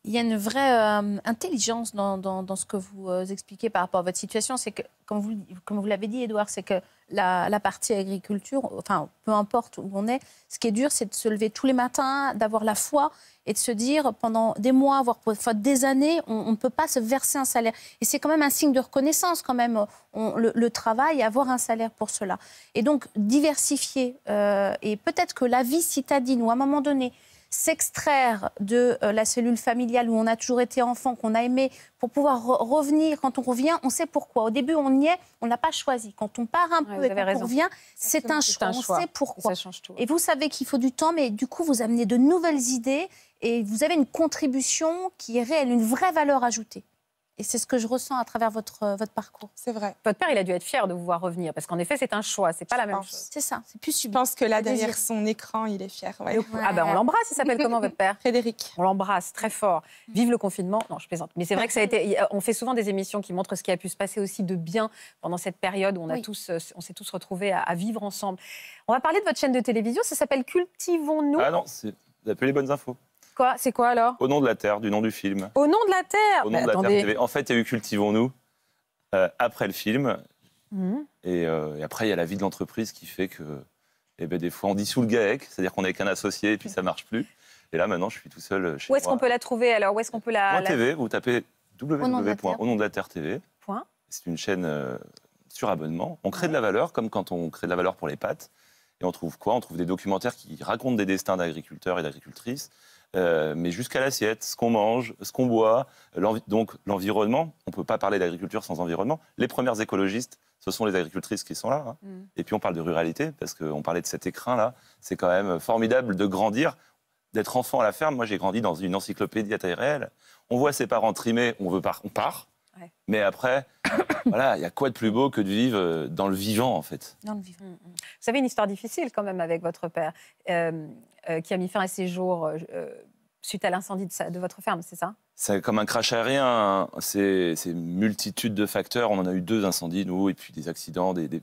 E: il y a une vraie euh, intelligence dans, ce que vous euh, expliquez par rapport à votre situation. C'est que, comme vous, comme vous l'avez dit, Edouard, c'est que la, partie agriculture, enfin, peu importe où on est, ce qui est dur, c'est de se lever tous les matins, d'avoir la foi et de se dire pendant des mois, voire parfois des années, on ne peut pas se verser un salaire. Et c'est quand même un signe de reconnaissance, quand même, le, travail, avoir un salaire pour cela. Et donc, diversifier. Euh, et peut-être que la vie citadine, ou à un moment donné, s'extraire de euh, la cellule familiale où on a toujours été enfant, qu'on a aimé, pour pouvoir revenir. Quand on revient, on sait pourquoi. Au début, on y est, on n'a pas choisi. Quand on part un peu et qu'on revient, c'est un, choix. on sait pourquoi. et vous savez qu'il faut du temps, mais du coup, vous amenez de nouvelles idées et vous avez une contribution qui est réelle, une vraie valeur ajoutée. Et c'est ce que je ressens
A: à travers votre, euh, votre parcours. C'est vrai. Votre père, il a dû être fier de vous voir revenir, parce qu'en effet, c'est un choix, c'est pas la même chose. C'est ça, c'est plus Je pense que là, derrière son
F: écran, il est fier. Ah ben, on
A: l'embrasse, il s'appelle comment votre père Frédéric. On l'embrasse très fort. Mm. Vive le confinement. Non, je plaisante. Mais c'est vrai que ça a été. On fait souvent des émissions qui montrent ce qui a pu se passer aussi de bien pendant cette période où on, a tous, euh, on s'est tous retrouvés à, vivre ensemble. On va parler de votre chaîne de télévision, ça s'appelle Cultivons-nous. Ah non,
B: c'est. Vous les bonnes infos. C'est quoi alors Au nom de la Terre, du nom du film. Au
A: nom de la Terre
B: En fait, il y a eu Cultivons-nous euh, après le film. Mhm. Euh, et, après, il y a la vie de l'entreprise qui fait que eh ben, des fois, on dissout le GAEC, c'est-à-dire qu'on n'est qu'un associé et puis ça marche plus. Et là, maintenant, je suis tout seul euh, chez Où est-ce qu'on peut
A: la trouver alors Où est-ce qu'on peut la, terre TV,
B: vous tapez www.au-nom-de-la-terre TV. C'est une chaîne sur abonnement. On crée de la valeur, comme quand on crée de la valeur pour les pâtes. Et on trouve quoi On trouve des documentaires qui racontent des destins d'agriculteurs et d'agricultrices. Euh, mais jusqu'à l'assiette, ce qu'on mange, ce qu'on boit, euh, donc l'environnement. On ne peut pas parler d'agriculture sans environnement. Les premières écologistes, ce sont les agricultrices qui sont là. Hein. Mm. Et puis on parle de ruralité, parce qu'on parlait de cet écrin-là. C'est quand même formidable de grandir, d'être enfant à la ferme. Moi, j'ai grandi dans une encyclopédie à taille réelle. On voit ses parents trimer, on, veut on part. Mais après, voilà, il y a quoi de plus beau que de vivre euh, dans le vivant, en fait
D: Dans le vivant. Mm, mm.
A: Vous savez, une histoire difficile quand même avec votre père, euh, euh, qui a mis fin à ses jours suite à l'incendie de, votre ferme, c'est ça
B: C'est comme un crash aérien. Hein. C'est multitude de facteurs. On en a eu deux incendies, nous, et puis des accidents, des,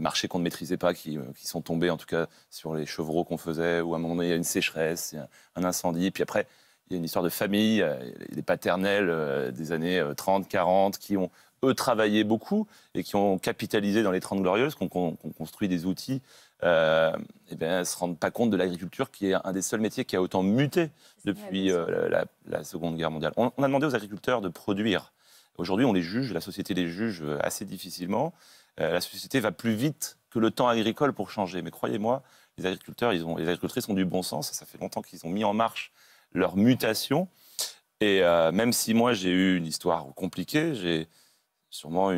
B: marchés qu'on ne maîtrisait pas, qui, sont tombés, en tout cas, sur les chevreaux qu'on faisait, ou à un moment donné, il y a une sécheresse, il un incendie, puis après il y a une histoire de famille, les paternels des années 30, 40 qui ont eux, beaucoup et qui ont capitalisé dans les 30 Glorieuses, qu'on construit des outils, et euh, eh bien, se rendent pas compte de l'agriculture qui est un des seuls métiers qui a autant muté depuis euh, la, Seconde Guerre mondiale. On, a demandé aux agriculteurs de produire. Aujourd'hui, on les juge, la société les juge euh, assez difficilement. la société va plus vite que le temps agricole pour changer. Mais croyez-moi, les agriculteurs, ils ont, les agricultrices ont du bon sens. Ça fait longtemps qu'ils ont mis en marche leur mutation. Et même si moi j'ai eu une histoire compliquée, j'ai sûrement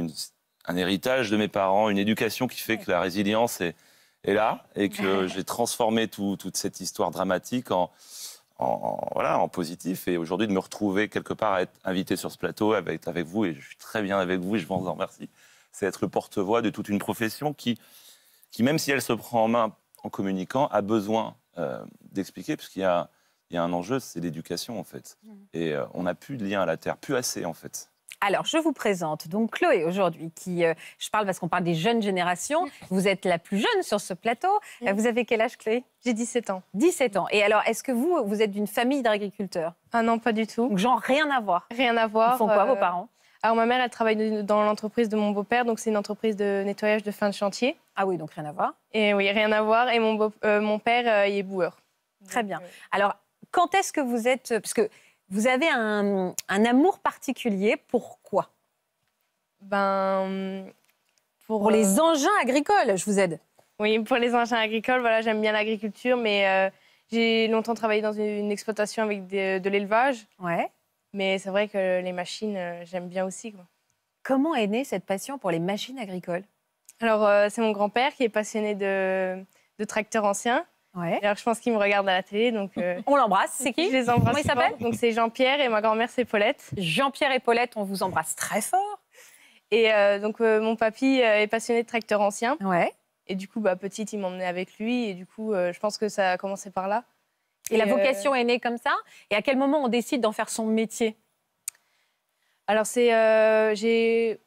B: un héritage de mes parents, une éducation qui fait que la résilience est, là et que j'ai transformé toute cette histoire dramatique en, voilà, en positif. Et aujourd'hui, de me retrouver quelque part à être invité sur ce plateau être avec vous, et je suis très bien avec vous et je vous en remercie, c'est être le porte-voix de toute une profession qui, qui, même si elle se prend en main en communiquant, a besoin euh, d'expliquer, puisqu'il y a, il y a un enjeu, c'est l'éducation en fait. Mmh. Et euh, on n'a plus de lien à la Terre, plus assez en fait.
A: Alors, je vous présente donc Chloé aujourd'hui, qui, euh, je parle parce qu'on parle des jeunes générations. Vous êtes la plus jeune sur ce plateau. Euh, mm. Vous avez quel âge, Chloé J'ai 17 ans. 17 ans. Et alors, est-ce que vous, vous êtes d'une famille d'agriculteurs Ah non, pas du tout. Donc, genre, rien à voir. Rien à voir. Ils font quoi, vos euh, parents alors, ma mère, elle travaille dans l'entreprise de mon beau-père, donc c'est une entreprise de nettoyage de fin de chantier. Ah oui, donc rien à voir. Et oui, rien à voir. Et mon, mon père, il est boueur. Très bien. Alors, quand est-ce que vous êtes. Parce que vous avez un, amour particulier. Pourquoi Ben. Pour, les euh, engins agricoles, je vous aide. Oui, pour les engins agricoles, voilà, j'aime bien l'agriculture, mais euh, j'ai longtemps travaillé dans une exploitation avec de, l'élevage. Ouais. Mais c'est vrai que les machines, euh, j'aime bien aussi. Comment est née cette passion pour les machines agricoles Alors, c'est mon grand-père qui est passionné de tracteurs anciens je pense qu'ils me regardent à la télé, donc. Euh, on l'embrasse. C'est qui Je les embrasse. Comment il s'appelle Donc c'est Jean-Pierre et ma grand-mère c'est Paulette. Jean-Pierre et Paulette, on vous embrasse très fort.
F: Et euh, donc euh, mon papy est passionné de tracteurs anciens. Ouais. Et du coup, bah,
A: petite, il m'emmenait avec lui. Et du coup, je pense que ça a commencé par là.
F: Et, la vocation
A: est née comme ça. Et à quel moment on décide d'en faire son métier Alors c'est,
F: j'ai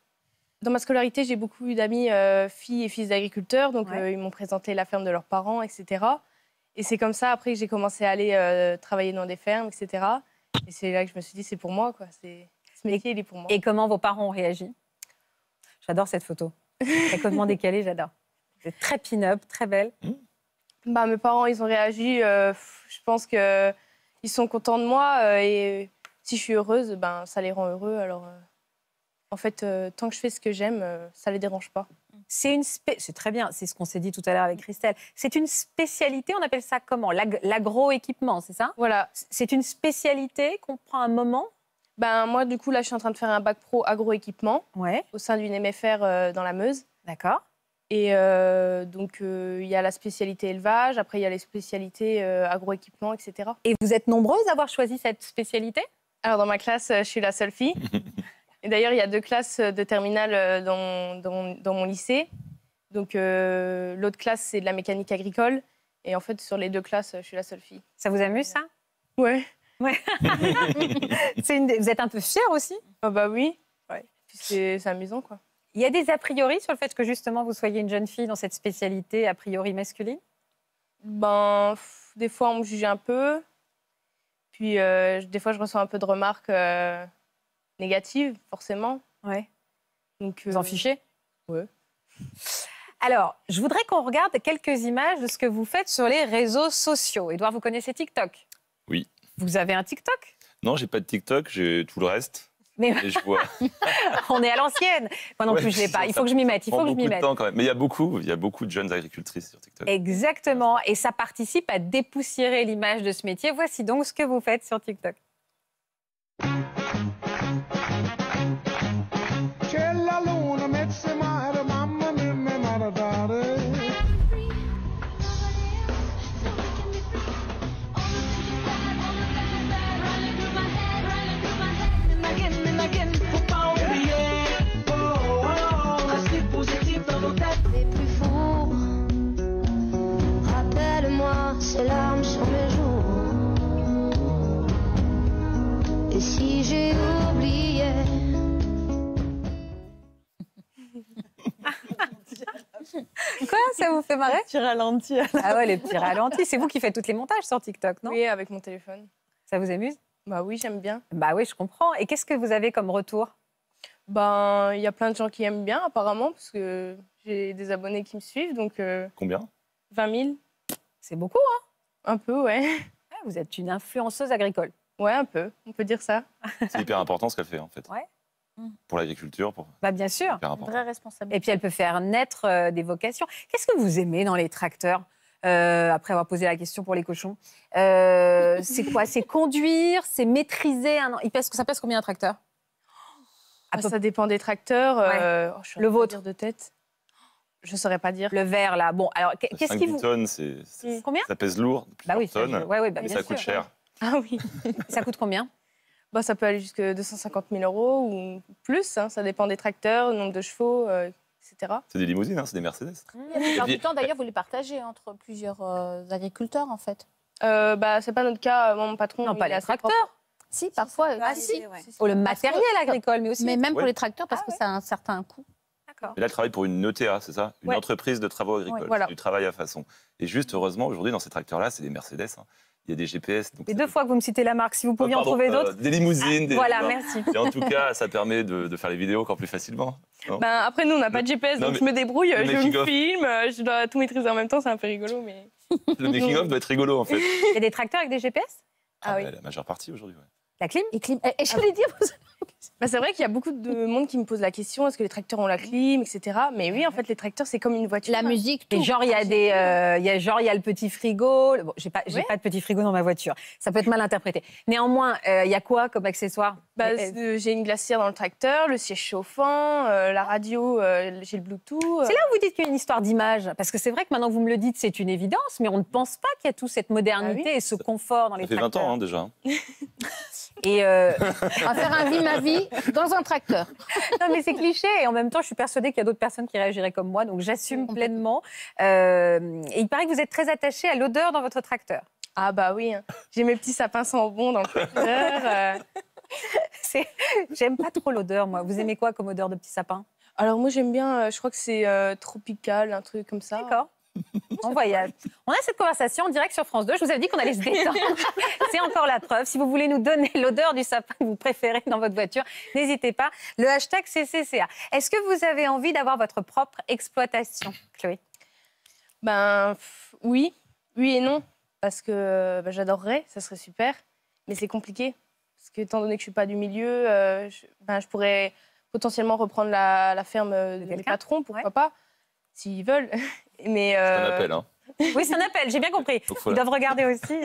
F: dans ma scolarité, j'ai beaucoup eu d'amis filles et fils d'agriculteurs, donc ils m'ont présenté la ferme de leurs parents, etc. Et c'est comme ça, après, que j'ai commencé à aller euh, travailler dans des
A: fermes, etc. Et c'est là que je me suis dit, c'est pour moi, quoi. C'est... Ce métier, il est pour moi. Et comment vos parents ont réagi J'adore cette photo. complètement décalée, j'adore. C'est très pin-up, très belle.
F: Bah, mes parents, ils ont réagi. Euh, je pense que ils
A: sont contents de moi. Euh, et si je suis heureuse, ben, ça les rend heureux. Alors, en fait, tant que je fais ce que j'aime, ça les dérange pas. C'est une c'est très bien, c'est ce qu'on s'est dit tout à l'heure avec Christelle. C'est une spécialité, on appelle ça comment L'agroéquipement, c'est ça Voilà. C'est une spécialité qu'on prend un moment ben, moi, du coup, là, je suis en train de faire un bac pro agroéquipement ouais. au sein d'une MFR euh, dans la Meuse. D'accord. Et euh, donc, euh, il y a la spécialité élevage, après, il y a les spécialités agroéquipement, etc. Et vous êtes nombreuses à avoir choisi cette spécialité Alors, dans ma classe, je suis la seule fille. Et d'ailleurs, il y a deux classes euh, de terminale euh, dans, dans, mon lycée. Donc euh, l'autre classe, c'est de la mécanique agricole. Et en fait, sur les deux classes, je suis la seule fille. Ça vous amuse, ça Ouais. Vous êtes un peu fière aussi Ah bah oui. Ouais. C'est amusant, quoi. Il y a des a priori sur le fait que justement vous soyez une jeune fille dans cette spécialité a priori masculine Ben, des fois on me juge un peu. Puis des fois je reçois un peu de remarques. Négative, forcément. Ouais. Donc, Vous en euh, fichez Oui. Alors, je voudrais qu'on regarde quelques images de ce que vous faites sur les réseaux sociaux. Edouard, vous connaissez TikTok Oui. Vous avez un TikTok
B: Non, j'ai pas de TikTok, j'ai tout le reste. Mais je vois.
A: on est à l'ancienne. Moi non plus, je l'ai pas. Il faut que je m'y mette.
B: Mais il y a beaucoup, il y a beaucoup de jeunes agricultrices sur
A: TikTok. Exactement. Et ça participe à dépoussiérer l'image de ce métier. Voici donc ce que vous faites sur TikTok. True Quoi Ça vous fait marrer Les petits ralentis. Ah ouais, les petits ralentis. C'est vous qui faites toutes les montages sur TikTok, non Oui, avec mon téléphone. Ça vous amuse Bah oui, j'aime bien. Bah oui, je comprends. Et qu'est-ce que vous avez comme retour Ben, il y a plein de gens qui aiment bien, apparemment, parce que j'ai des abonnés qui me suivent, donc... Euh, Combien 20 000. C'est beaucoup, hein Un peu, ouais. ouais. Ah, vous êtes une influenceuse agricole. Ouais, un peu, on peut dire ça.
B: C'est hyper important ce qu'elle fait, en fait. Ouais. Mmh. pour l'agriculture. Pour...
A: Bah, bien sûr, Et puis elle peut faire naître euh, des vocations. Qu'est-ce que vous aimez dans les tracteurs euh, après avoir posé la question pour les cochons, euh, c'est quoi C'est conduire, c'est maîtriser ça pèse combien un tracteur ah, Ça dépend des tracteurs. Oh, le vôtre de tête. Je ne saurais pas dire. Le vert, là. Bon, alors, qu'est-ce qui vous. tonnes, c'est. Combien Ça pèse lourd.
B: Bah tonne. tonnes, bah, ça coûte cher.
A: Ah oui. ça coûte combien bah, ça peut aller jusqu'à 250 000 euros ou plus. Hein. ça dépend des tracteurs, nombre de chevaux, euh, etc.
B: C'est des limousines, hein, c'est des Mercedes. Mmh, temps,
A: d'ailleurs, vous les partagez entre plusieurs euh, agriculteurs, en fait. Euh, bah, c'est pas notre cas. mon patron,
E: non, il pas les tracteurs. Si, parfois. Ah, si. le matériel agricole, mais aussi. Mais même pour les tracteurs, parce ah, que ça a un certain coût
B: là, elle travaille pour une ETA, c'est ça Une entreprise de travaux agricoles, voilà. du travail à façon. Et juste, heureusement, aujourd'hui, dans ces tracteurs-là, c'est des Mercedes. Hein. Il y a des GPS.
A: et deux fois que vous me citez la marque, si vous pouviez
F: ah, en trouver d'autres. Euh, des limousines. Ah, voilà, merci. Et en tout cas,
B: ça permet de, faire les vidéos encore plus facilement. Ben,
F: après, nous, on n'a pas de GPS, donc je me débrouille, je filme, je dois tout maîtriser en
A: même temps, c'est un peu rigolo. Mais...
B: Le making-of doit être rigolo, en fait.
A: Il y a des tracteurs avec des GPS ah, ah, oui.
B: La majeure partie aujourd'hui, ouais.
A: La clim, et je voulais dire... Bah, c'est vrai qu'il y a beaucoup de monde qui me pose la question est-ce que les tracteurs ont la clim, etc. Mais oui, en fait, les tracteurs, c'est comme une voiture. La musique, Et genre, il y a des, euh, genre, il y a le petit frigo. Bon, j'ai pas, j'ai pas de petit frigo dans ma voiture. Ça peut être mal interprété. Néanmoins, euh, il y a quoi comme accessoire bah, euh, J'ai une glacière dans le tracteur, le siège chauffant, la radio, j'ai le Bluetooth. C'est là où vous dites qu'il y a une histoire d'image, parce que c'est vrai que maintenant que vous me le dites, c'est une évidence, mais on ne pense pas qu'il y a toute cette modernité ah et ce confort dans les tracteurs. ça fait 20 ans
B: déjà. Et euh, à faire un vie ma vie
A: dans un tracteur. Non, mais c'est cliché. Et en même temps, je suis persuadée qu'il y a d'autres personnes qui réagiraient comme moi. Donc, j'assume pleinement. Euh, et il paraît que vous êtes très attachée à l'odeur dans votre tracteur. Ah, bah oui. Hein. J'ai mes petits sapins sans bon dans le tracteur. Euh. J'aime pas trop l'odeur, moi. Vous aimez quoi comme odeur de petits sapin Alors, moi, j'aime bien, je crois que c'est tropical, un truc comme ça. D'accord. On voyage. On a cette conversation en direct sur France 2. Je vous avais dit qu'on allait se détendre. C'est encore la preuve. Si vous voulez nous donner l'odeur du sapin que vous préférez dans votre voiture, n'hésitez pas. Le hashtag CCCA. Est-ce que vous avez envie d'avoir votre propre exploitation, Chloé Ben oui, oui et non. Parce que ben, j'adorerais, ça serait super. Mais c'est compliqué. Parce que, étant donné que je ne suis pas du milieu, euh, je, ben, je, pourrais potentiellement reprendre la, ferme de des patrons, pourquoi pas s'ils veulent. Mais, C'est un euh, appel, hein Oui, c'est un appel, j'ai bien compris. Ils doivent regarder aussi.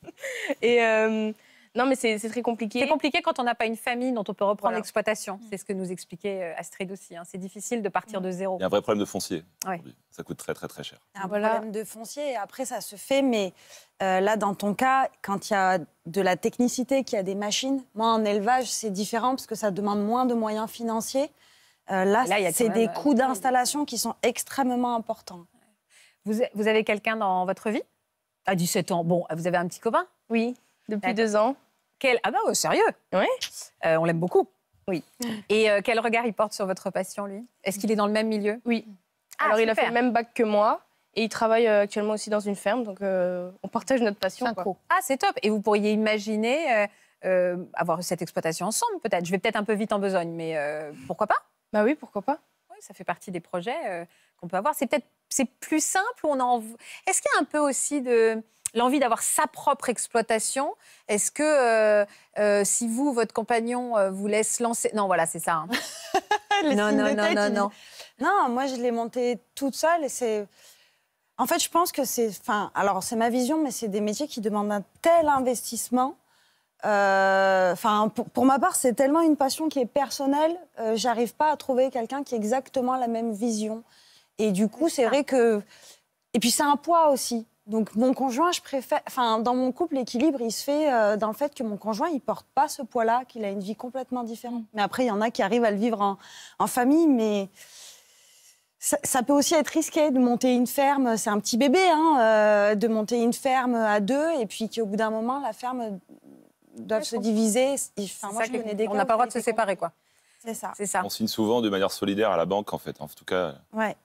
A: et euh, non, mais c'est très compliqué. C'est compliqué quand on n'a pas une famille dont on peut reprendre l'exploitation. Mm. C'est ce que nous expliquait euh, Astrid aussi. Hein. C'est difficile de partir mm. de zéro. Il y a un
B: vrai problème de foncier. Ça coûte très, très, très cher.
A: Un
C: problème de foncier. Après, ça se fait, mais là, dans ton cas, quand il y a de la technicité, qu'il y a des machines, moi, en élevage, c'est différent parce que ça demande moins de moyens financiers.
A: Euh, là, c'est des euh, coûts d'installation qui sont extrêmement importants. Vous, avez quelqu'un dans votre vie À 17 ans, bon, vous avez un petit copain Oui, depuis deux ans. Quel... Ah ben, bah, au oh, sérieux Oui. Euh, on l'aime beaucoup. Oui. Et quel regard il porte sur votre passion, lui Est-ce qu'il est dans le même milieu Oui. Ah, Alors, il a fait le même bac que moi. Et il travaille actuellement aussi dans une ferme, donc on partage notre passion. Quoi. Ah, c'est top. Et vous pourriez imaginer avoir cette exploitation ensemble, peut-être. Je vais peut-être un peu vite en besogne, mais pourquoi pas bah oui, pourquoi pas Oui, ça fait partie des projets euh, qu'on peut avoir. C'est peut-être c'est plus simple. On Est-ce qu'il y a un peu aussi de l'envie d'avoir sa propre exploitation Est-ce que euh, euh, si vous, votre compagnon, vous laisse lancer... Non, voilà, c'est ça. Hein. non, non, non, non, non. Non, moi, je l'ai monté toute seule et
C: En fait, je pense que c'est... Enfin, alors, c'est ma vision, mais c'est des métiers qui demandent un tel investissement euh, enfin, pour, ma part, c'est tellement une passion qui est personnelle. Euh, j'arrive pas à trouver quelqu'un qui a exactement la même vision. Et du coup, c'est vrai que. Et puis, c'est un poids aussi. Donc, mon conjoint, je préfère. Enfin, dans mon couple, l'équilibre, il se fait euh, dans le fait que mon conjoint, il porte pas ce poids-là, qu'il a une vie complètement différente. Mm. Mais après, il y en a qui arrivent à le vivre en, famille, mais. Ça, peut aussi être risqué de monter une ferme, c'est un petit bébé, hein, de monter une ferme à deux, et puis qu'au bout d'un moment, la ferme
A: doivent se diviser. on n'a pas le droit de se séparer, quoi. C'est ça. On signe
B: souvent de manière solidaire à la banque, en fait. Hein. En tout cas. Ouais.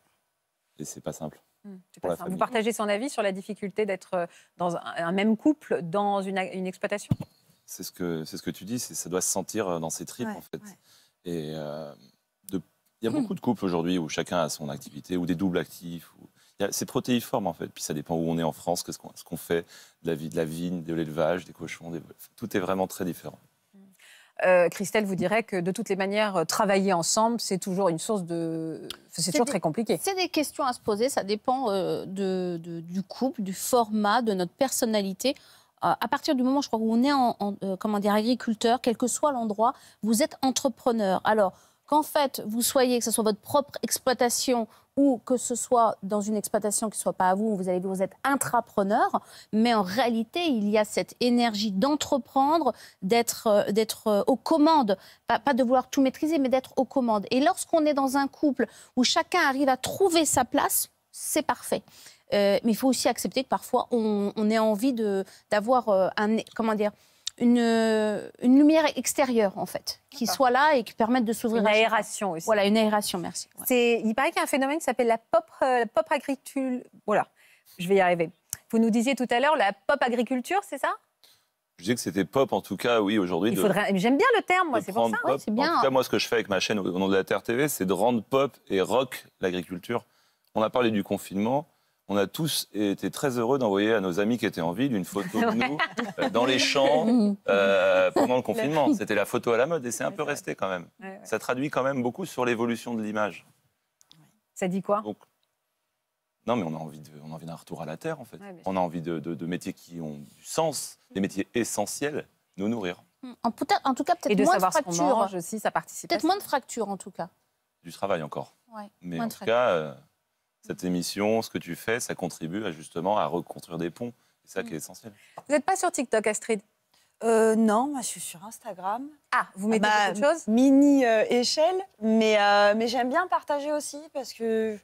B: Et c'est pas simple. Hmm, Vous
A: partagez son avis sur la difficulté d'être euh, dans un, même couple, dans une, exploitation
B: C'est ce, que, ce que tu dis, ça doit se sentir euh, dans ses tripes, en fait. Et euh, il y a beaucoup de couples aujourd'hui où chacun a son activité, ou des doubles actifs, c'est protéiforme en fait. Puis ça dépend où on est en France, qu'est-ce qu'on fait, de la, de la vigne, de l'élevage, des cochons. Tout est vraiment très différent.
A: Euh, Christelle vous dirait que de toutes les manières, euh, travailler ensemble, c'est toujours une source de. C'est toujours très compliqué. C'est des questions à se poser. Ça dépend euh,
E: de, du couple, du format, de notre personnalité à partir du moment, je crois, où on est en, comment dire, agriculteur, quel que soit l'endroit, vous êtes entrepreneur. Alors, qu'en fait, vous soyez, que ce soit votre propre exploitation ou que ce soit dans une exploitation qui ne soit pas à vous, vous allez vous êtes intrapreneur, mais en réalité, il y a cette énergie d'entreprendre, d'être, euh, d'être euh, aux commandes, pas, de vouloir tout maîtriser, mais d'être aux commandes. Et lorsqu'on est dans un couple où chacun arrive à trouver sa place, c'est parfait. Euh, mais il faut aussi accepter que parfois, on, ait envie de, d'avoir un... Comment dire euh, une, lumière extérieure, en fait, qui soit là et qui permette de s'ouvrir. Une aération aussi. Voilà, une
A: aération, merci. C'est, il paraît qu'il y a un phénomène qui s'appelle la pop, euh, pop agriculture. Voilà, je vais y arriver. Vous nous disiez tout à l'heure la pop agriculture, c'est ça
B: je disais que c'était pop, en tout cas, oui, aujourd'hui.
A: J'aime bien le terme, moi, c'est pour ça. bien, en tout cas,
B: moi, ce que je fais avec ma chaîne au nom de la Terre TV, c'est de rendre pop et rock l'agriculture. On a parlé du confinement on a tous été très heureux d'envoyer à nos amis qui étaient en ville une photo de nous euh, dans les champs euh, pendant le confinement. C'était la photo à la mode et c'est un peu resté quand même. Ça traduit quand même beaucoup sur l'évolution de l'image. Ça dit quoi Non, mais on a envie de, on d'un retour à la terre en fait. on a envie de, de, métiers qui ont du sens, des métiers essentiels, nous nourrir.
E: Hmm. En, tout cas, peut-être moins de fractures. aussi, ça participe. Peut-être moins de fractures en tout cas.
B: Du travail encore. mais en tout cas. Euh, cette émission, ce que tu fais, ça contribue justement à reconstruire des ponts. C'est ça mm. qui est essentiel.
A: Vous n'êtes pas sur TikTok, Astrid
C: euh, non, je suis sur Instagram. Ah, vous mettez ah bah, chose Mini euh, échelle, mais, euh, mais j'aime bien partager aussi parce que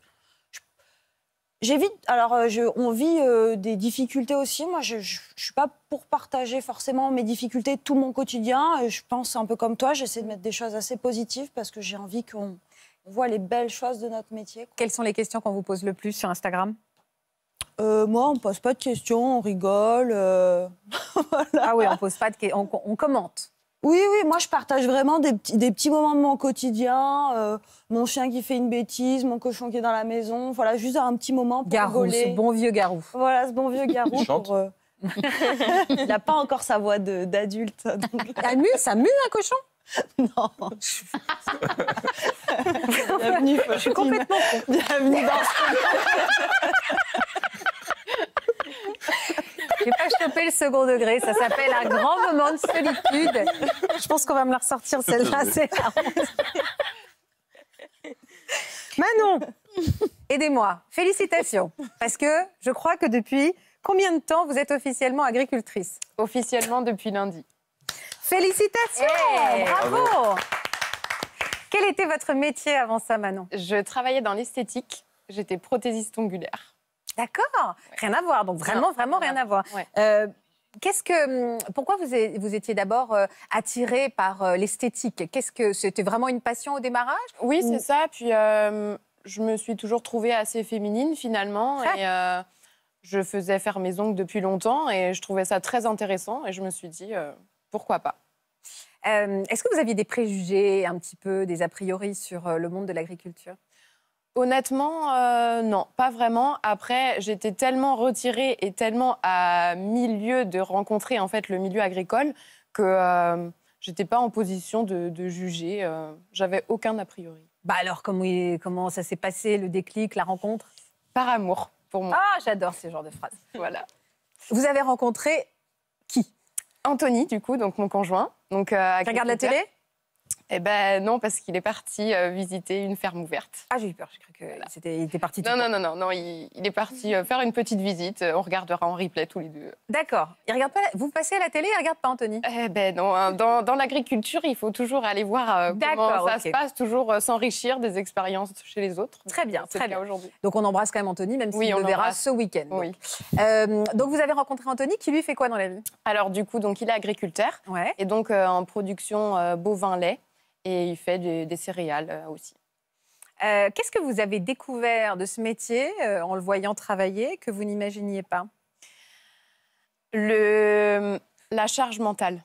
C: j'évite. Alors, je, on vit des difficultés aussi. Moi, je ne suis pas pour partager forcément mes difficultés, tout mon quotidien. Je pense un peu comme toi, j'essaie de mettre des choses assez positives parce que j'ai envie qu'on
A: on voit les belles choses de notre métier. Quelles sont les questions qu'on vous pose le plus sur Instagram
C: euh, moi, on ne pose pas de questions, on rigole. Euh, ah oui, on pose pas de questions, on, commente. Oui, oui, moi je partage vraiment des, petits moments de mon quotidien, euh, mon chien qui fait une bêtise, mon cochon qui est dans la maison, voilà, juste un petit moment pour garou, ce bon vieux garou. Voilà, ce bon vieux garou. Il chante. Il n'a pas encore sa voix d'adulte.
A: Ça mue, ça mue un cochon Non.
D: Bienvenue, Je suis complètement Bienvenue dans ce
A: J'ai pas chopé le second degré, ça s'appelle un grand moment de solitude. Je pense qu'on va me la ressortir celle-là, c'est la Manon, aidez-moi. Félicitations, parce que je crois que depuis combien de temps vous êtes officiellement agricultrice Officiellement depuis lundi. Félicitations Bravo, Quel était votre métier avant ça, Manon Je travaillais dans l'esthétique. J'étais prothésiste ongulaire. D'accord. Rien à voir. Donc vraiment, vraiment rien, à voir. Euh, qu'est-ce que, hum, pourquoi vous, vous étiez d'abord euh, attirée par euh, l'esthétique Qu'est-ce que c'était vraiment une passion au démarrage Oui, c'est ça. Puis je me suis toujours trouvée assez féminine finalement ah. je faisais faire mes ongles depuis longtemps et je trouvais ça très intéressant et je me suis dit pourquoi pas euh, Est-ce que vous aviez des préjugés, un petit peu, des a priori sur euh, le monde de l'agriculture Honnêtement, euh, non, pas vraiment. Après, j'étais tellement retirée et tellement à milieu de rencontrer en fait le milieu agricole que j'étais pas en position de, juger. J'avais aucun a priori. Bah alors, comment, comment ça s'est passé le déclic, la rencontre Par amour, pour moi. Ah, j'adore ce genre de phrases. voilà. Vous avez rencontré qui Anthony, du coup, donc mon conjoint. Donc, qui euh, regarde la télé eh ben non, parce qu'il est parti euh, visiter une ferme ouverte. Ah, j'ai eu peur, Je croyais qu'il était, était, parti. Non, non, non, non, non, il, est parti euh, faire une petite visite. Euh, on regardera en replay tous les deux. D'accord. Il regarde pas. Vous passez à la télé, il regarde pas Anthony. Eh ben non. Hein, dans, l'agriculture, il faut toujours aller voir comment ça se passe, toujours s'enrichir des expériences chez les autres. Très bien, très bien aujourd'hui. Donc on embrasse quand même Anthony, même si on le verra ce week-end. Oui. Donc. vous avez rencontré Anthony, qui lui fait quoi dans la vie Alors du coup, donc il est agriculteur. Et donc en production bovin lait et il fait des, céréales euh, aussi. Euh, qu'est-ce que vous avez découvert de ce métier euh, en le voyant travailler que vous n'imaginiez pas le, La charge mentale.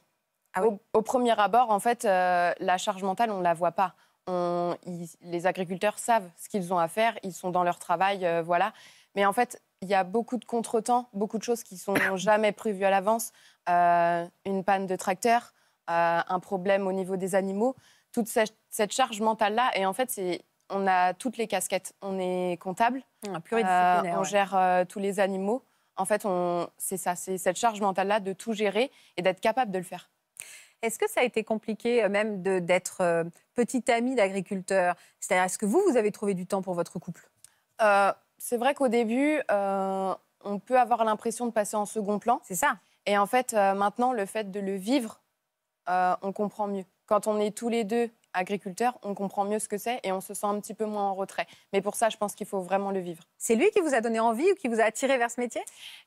A: Ah au, premier abord, en fait, la charge mentale, on ne la voit pas. On, les agriculteurs savent ce qu'ils ont à faire, ils sont dans leur travail, voilà. Mais en fait, il y a beaucoup de contretemps, beaucoup de choses qui sont jamais prévues à l'avance. une panne de tracteur, un problème au niveau des animaux toute cette charge mentale-là. Et en fait, on a toutes les casquettes. On est comptable, on, euh, on gère euh, tous les animaux. En fait, c'est ça, c'est cette charge mentale-là de tout gérer et d'être capable de le faire. Est-ce que ça a été compliqué euh, même d'être petite amie d'agriculteur C'est-à-dire, est-ce que vous, vous avez trouvé du temps pour votre couple C'est vrai qu'au début, on peut avoir l'impression de passer en second plan. C'est ça. Et en fait, maintenant, le fait de le vivre, on comprend mieux quand on est tous les deux agriculteurs, on comprend mieux ce que c'est et on se sent un petit peu moins en retrait. Mais pour ça, je pense qu'il faut vraiment le vivre. C'est lui qui vous a donné envie ou qui vous a attiré vers ce métier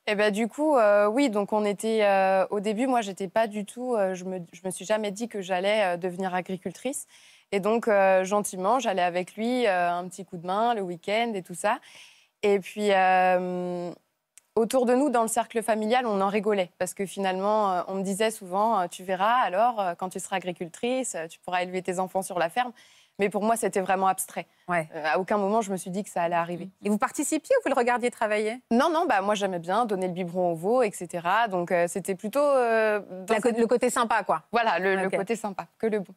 A: Eh ben du coup, euh, oui. Donc on était euh, au début, moi, j'étais pas du tout. Euh, je me, je me suis jamais dit que j'allais devenir agricultrice. Et donc gentiment, j'allais avec lui un petit coup de main le week-end et tout ça. Et puis autour de nous, dans le cercle familial, on en rigolait parce que finalement, euh, on me disait souvent, euh, tu verras, alors, euh, quand tu seras agricultrice, tu pourras élever tes enfants sur la ferme. Mais pour moi, c'était vraiment abstrait. à aucun moment, je me suis dit que ça allait arriver. Et vous participiez ou vous le regardiez travailler Non, non, bah, moi j'aimais bien donner le biberon au veau, etc. Donc c'était plutôt... Le côté sympa, quoi. Voilà, le, côté sympa, que le bon.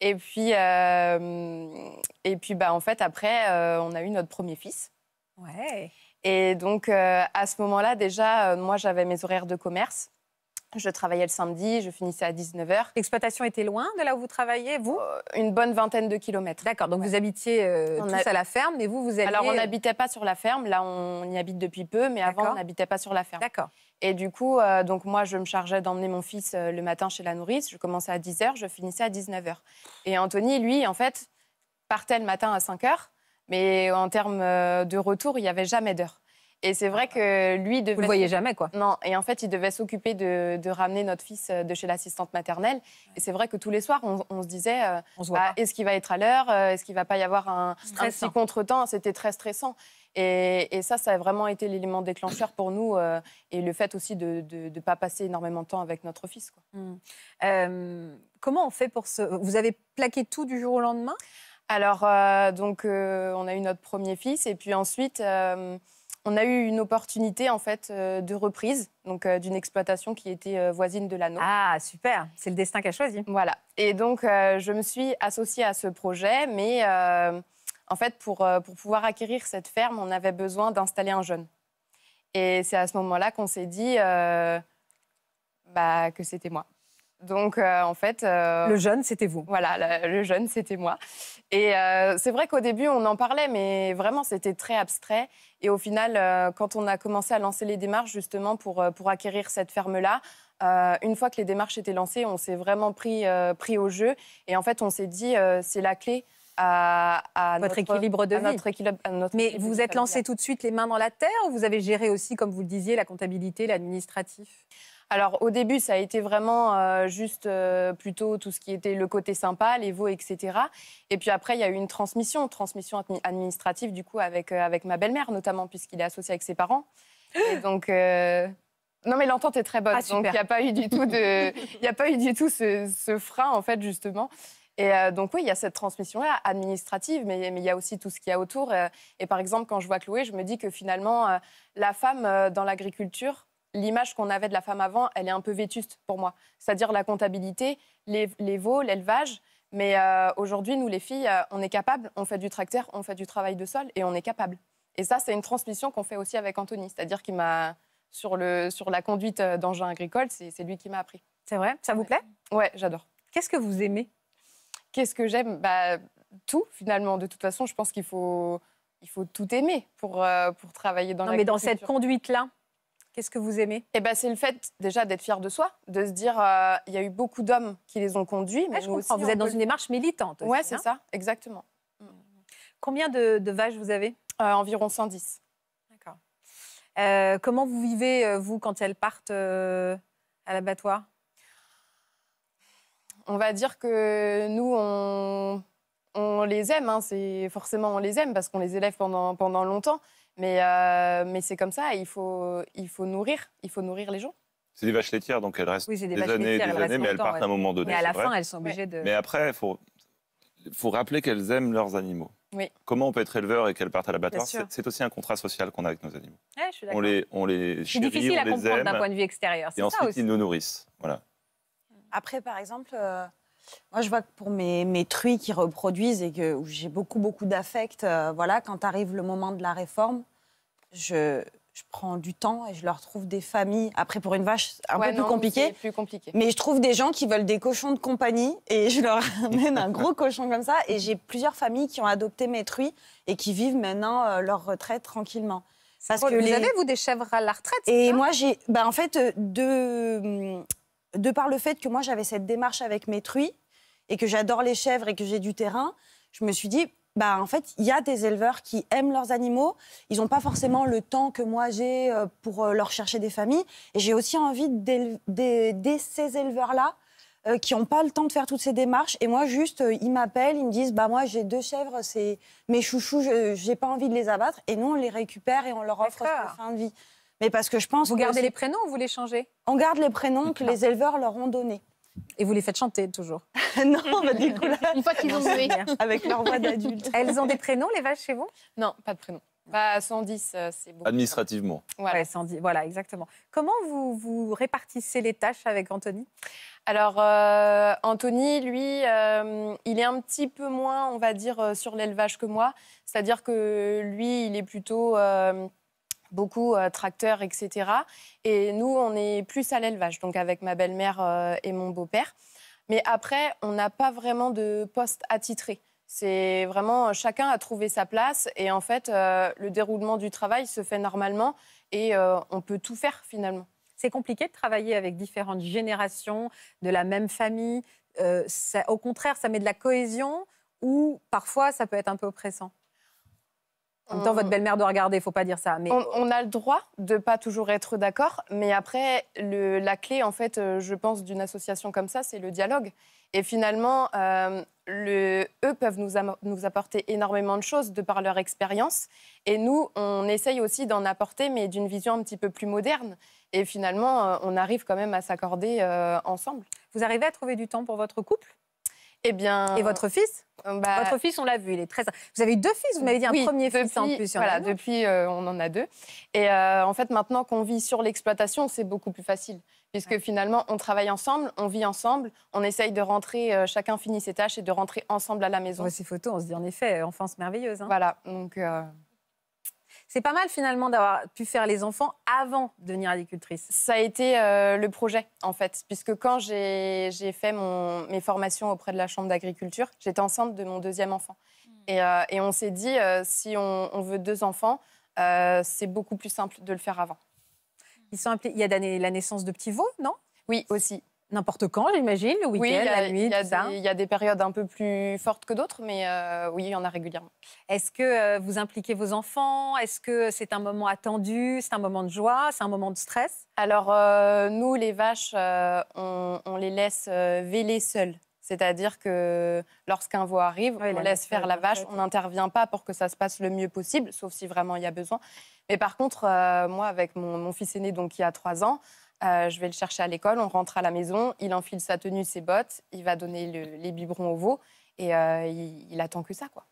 A: Et puis, et puis bah, en fait, après, on a eu notre premier fils. Ouais. Et donc, euh, à ce moment-là, déjà, euh, moi, j'avais mes horaires de commerce. Je travaillais le samedi, je finissais à 19h. L'exploitation était loin de là où vous travaillez, vous euh, Une bonne vingtaine de kilomètres. D'accord, donc vous habitiez tous à la ferme, mais vous, vous alliez... Alors, on n'habitait pas sur la ferme. Là, on y habite depuis peu, mais avant, on n'habitait pas sur la ferme. D'accord. Et du coup, donc moi, je me chargeais d'emmener mon fils le matin chez la nourrice. Je commençais à 10h, je finissais à 19h. Et Anthony, lui, en fait, partait le matin à 5h mais en termes euh, de retour, il n'y avait jamais d'heure. Et c'est vrai que lui devait. Vous le voyez jamais, quoi. Non, et en fait, il devait s'occuper de, ramener notre fils euh, de chez l'assistante maternelle. Et c'est vrai que tous les soirs, on, se disait euh, bah, est-ce qu'il va être à l'heure Est-ce qu'il va pas y avoir un, un contre contretemps C'était très stressant. Et, ça, ça a vraiment été l'élément déclencheur pour nous et le fait aussi de ne pas passer énormément de temps avec notre fils. Quoi. Mmh. comment on fait pour ce. Vous avez plaqué tout du jour au lendemain alors, euh, donc, euh, on a eu notre premier fils et puis ensuite, euh, on a eu une opportunité en fait de reprise, donc d'une exploitation qui était voisine de la nôtre. Ah, super C'est le destin qu'a choisi. Voilà. Et donc, je me suis associée à ce projet, mais en fait, pour, pouvoir acquérir cette ferme, on avait besoin d'installer un jeune. Et c'est à ce moment-là qu'on s'est dit bah, que c'était moi. Donc, euh, en fait. Euh, le jeune, c'était vous. Voilà, le, jeune, c'était moi. Et euh, c'est vrai qu'au début, on en parlait, mais vraiment, c'était très abstrait. Et au final, quand on a commencé à lancer les démarches, justement, pour, acquérir cette ferme-là, une fois que les démarches étaient lancées, on s'est vraiment pris, au jeu. Et en fait, on s'est dit, c'est la clé à, notre, équilibre de vie. équilibre, Mais vous êtes lancé tout de suite les mains dans la terre ou vous avez géré aussi, comme vous le disiez, la comptabilité, l'administratif alors au début, ça a été vraiment euh, juste euh, plutôt tout ce qui était le côté sympa, les veaux, etc. Et puis après, il y a eu une transmission, transmission administrative du coup avec, euh, avec ma belle-mère notamment, puisqu'il est associé avec ses parents. donc... Non, mais l'entente est très bonne. Ah, donc, il n'y a pas eu du tout, de... a pas eu du tout ce, frein, en fait, justement. Et donc oui, il y a cette transmission-là administrative, mais, mais il y a aussi tout ce qu'il y a autour. Et, par exemple, quand je vois Chloé, je me dis que finalement, la femme dans l'agriculture, l'image qu'on avait de la femme avant, elle est un peu vétuste pour moi. C'est-à-dire la comptabilité, les, les veaux, l'élevage. Mais euh, aujourd'hui, nous, les filles, euh, on est capables. On fait du tracteur, on fait du travail de sol et on est capables. Et ça, c'est une transmission qu'on fait aussi avec Anthony. C'est-à-dire qu'il m'a, sur, sur la conduite euh, d'engins agricoles, c'est lui qui m'a appris. C'est vrai Ça vous plaît Ouais, j'adore. Qu'est-ce que vous aimez Qu'est-ce que j'aime bah, Tout, finalement. De toute façon, je pense qu'il faut, il faut tout aimer pour, pour travailler dans non, mais dans cette conduite-là, Qu'est-ce que vous aimez eh ben, C'est le fait déjà d'être fier de soi, de se dire euh, il y a eu beaucoup d'hommes qui les ont conduits. Mais ah, je vous êtes dans une démarche militante. Oui, c'est hein. ça, exactement. Mm. Combien de, vaches vous avez euh, Environ 110. D'accord. Euh, comment vous vivez, vous, quand elles partent à l'abattoir On va dire que nous, on, les aime. Hein. C'est Forcément, on les aime parce qu'on les élève pendant, pendant longtemps. Mais, euh, mais c'est comme ça, il faut, il faut nourrir, il faut nourrir les gens.
B: C'est des vaches laitières, donc elles restent des, années et des années, mais elles partent à un moment donné. Mais à la fin, elles sont
A: obligées de. Mais après,
B: il faut, faut rappeler qu'elles aiment leurs animaux. Oui. Comment on peut être éleveur et qu'elles partent à l'abattoir C'est aussi un contrat social qu'on a avec nos animaux.
A: Ouais, on les,
B: on les chérit, difficile à comprendre d'un point de vue
A: extérieur. Et ça ensuite, aussi. ils nous
B: nourrissent. Voilà.
C: Après, par exemple, euh, moi, je vois que pour mes, mes truies qui reproduisent et que j'ai beaucoup, beaucoup d'affect, euh, voilà, quand arrive le moment de la réforme, je, je prends du temps et je leur trouve des familles. Après, pour une vache, un peu plus, compliqué, plus
A: compliqué. Mais je
C: trouve des gens qui veulent des cochons de compagnie et je leur amène un gros cochon comme ça. Et j'ai plusieurs familles qui ont adopté mes truies et qui vivent maintenant euh, leur retraite tranquillement. Parce que vous avez, vous, des chèvres à la retraite Et moi, j'ai bah, en fait euh, deux, hum, de par le fait que moi j'avais cette démarche avec mes truies et que j'adore les chèvres et que j'ai du terrain, je me suis dit, bah, en fait, il y a des éleveurs qui aiment leurs animaux. Ils n'ont pas forcément le temps que moi j'ai euh, pour euh, leur chercher des familles. Et j'ai aussi envie d'aider ces éleveurs-là euh, qui n'ont pas le temps de faire toutes ces démarches. Et moi, juste, ils m'appellent, ils me disent, bah moi j'ai deux chèvres, c'est mes chouchous, je n'ai pas envie de les abattre. Et nous, on les récupère et on leur offre une fin de vie. Mais parce que je pense. Vous gardez les
A: prénoms ou vous les changez On garde les prénoms que les éleveurs leur ont donnés. Et vous les faites chanter toujours Non, bah, du coup là. Une fois qu'ils ont joué. Avec leur voix d'adulte. Elles ont des prénoms, les vaches, chez vous Non, pas de prénoms. Bah, euh, 110, c'est bon.
B: Administrativement.
A: Voilà. Ouais, 110, voilà, exactement. Comment vous, vous répartissez les tâches avec Anthony Alors, euh, Anthony, lui, euh, il est un petit peu moins, on va dire, sur l'élevage que moi. C'est-à-dire que lui, il est plutôt beaucoup euh, tracteurs, etc. Et nous, on est plus à l'élevage, donc avec ma belle-mère euh, et mon beau-père. Mais après, on n'a pas vraiment de poste attitré. C'est vraiment euh, chacun a trouvé sa place et en fait, le déroulement du travail se fait normalement et on peut tout faire finalement. C'est compliqué de travailler avec différentes générations de la même famille. au contraire, ça met de la cohésion ou parfois ça peut être un peu oppressant. En même temps, votre euh, belle-mère doit regarder, il ne faut pas dire ça. Mais... On, a le droit de ne pas toujours être d'accord, mais après, la clé, en fait, euh, je pense, d'une association comme ça, c'est le dialogue. Et finalement, euh, le, eux peuvent nous, nous, apporter énormément de choses de par leur expérience. Et nous, on essaye aussi d'en apporter, mais d'une vision un petit peu plus moderne. Et finalement, on arrive quand même à s'accorder ensemble. Vous arrivez à trouver du temps pour votre couple eh bien. Et votre fils euh, bah, Votre fils, on l'a vu, il est très. Vous avez eu deux fils, vous m'avez dit un premier fils en plus. Voilà, depuis, euh, on en a deux. Et euh, en fait, maintenant qu'on vit sur l'exploitation, c'est beaucoup plus facile. Puisque finalement, on travaille ensemble, on vit ensemble, on essaye de rentrer, chacun finit ses tâches et de rentrer ensemble à la maison. Ouais, ces photos, on se dit en effet, enfance merveilleuse. Hein. Voilà, donc. C'est pas mal finalement d'avoir pu faire les enfants avant de devenir agricultrice. Ça a été euh, le projet en fait, puisque quand j'ai fait mon, mes formations auprès de la Chambre d'agriculture, j'étais enceinte de mon deuxième enfant. Hmm. Euh, et, on s'est dit, euh, si on, veut deux enfants, c'est beaucoup plus simple de le faire avant. Ils sont il y a la naissance de petits veaux, non Oui, aussi. N'importe quand, j'imagine, le week-end, oui, la nuit, Il y a des périodes un peu plus fortes que d'autres, mais euh, oui, il y en a régulièrement. Est-ce que euh, vous impliquez vos enfants Est-ce que c'est un moment attendu C'est un moment de joie C'est un moment de stress Alors, euh, nous, les vaches, on, les laisse véler seules. C'est-à-dire que lorsqu'un veau arrive, on laisse faire la vache, on n'intervient pas pour que ça se passe le mieux possible, sauf si vraiment il y a besoin. Mais par contre, moi, avec mon, fils aîné, donc qui a trois ans, euh, je vais le chercher à l'école, on rentre à la maison, il enfile sa tenue, ses bottes, il va donner les biberons au veau et euh, il, attend que ça, quoi.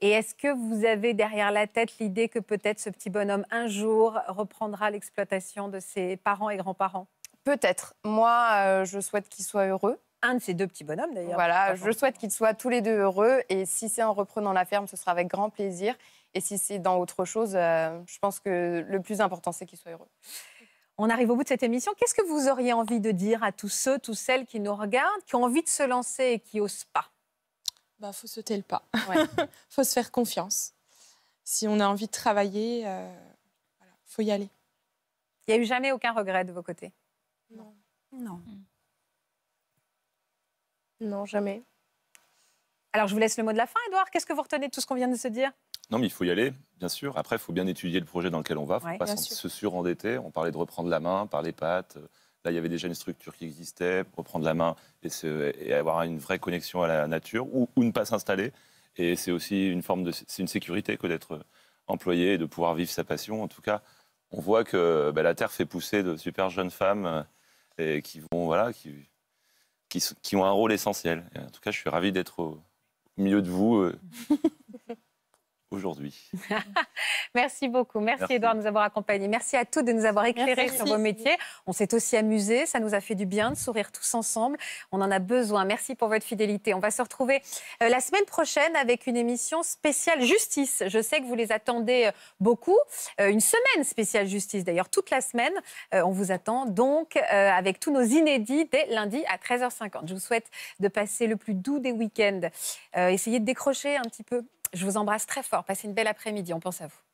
A: Et est-ce que vous avez derrière la tête l'idée que peut-être ce petit bonhomme un jour reprendra l'exploitation de ses parents et grands-parents Peut-être. Moi, euh, je souhaite qu'il soit heureux. Un de ces deux petits bonhommes, d'ailleurs. Voilà, je souhaite qu'ils soient tous les deux heureux. Et si c'est en reprenant la ferme, ce sera avec grand plaisir. Et si c'est dans autre chose, je pense que le plus important, c'est qu'ils soient heureux. On arrive au bout de cette émission. Qu'est-ce que vous auriez envie de dire à tous ceux, toutes celles qui nous regardent, qui ont envie de se lancer et qui osent pas Bah, faut sauter le pas. Ouais.
F: faut se faire confiance. Si on a envie de travailler, euh, il faut y aller.
A: Il n'y a eu jamais aucun regret de vos côtés Non. Non. Non, jamais. Alors, je vous laisse le mot de la fin, Edouard. Qu'est-ce que vous retenez de tout ce qu'on vient de se dire
B: non, mais il faut y aller, bien sûr. Après, il faut bien étudier le projet dans lequel on va. Il ne faut pas se surendetter. On parlait de reprendre la main par les pattes. Là, il y avait déjà une structure qui existait. Reprendre la main et, avoir une vraie connexion à la nature ou, ne pas s'installer. Et c'est aussi une forme de. C'est une sécurité que d'être euh, employé et de pouvoir vivre sa passion. En tout cas, on voit que bah, la Terre fait pousser de super jeunes femmes euh, qui vont. Voilà, qui, qui, ont un rôle essentiel. en tout cas, je suis ravi d'être au milieu de vous. Euh. aujourd'hui.
A: Merci beaucoup. Merci, Edouard de nous avoir accompagnés. Merci à tous de nous avoir éclairés sur vos métiers. On s'est aussi amusés. Ça nous a fait du bien de sourire tous ensemble. On en a besoin. Merci pour votre fidélité. On va se retrouver euh, la semaine prochaine avec une émission spéciale justice. Je sais que vous les attendez euh, beaucoup. Euh, une semaine spéciale justice, d'ailleurs, toute la semaine. On vous attend donc avec tous nos inédits dès lundi à 13h50. Je vous souhaite de passer le plus doux des week-ends. Essayez de décrocher un petit peu je vous embrasse très fort. Passez une belle après-midi. On pense à vous.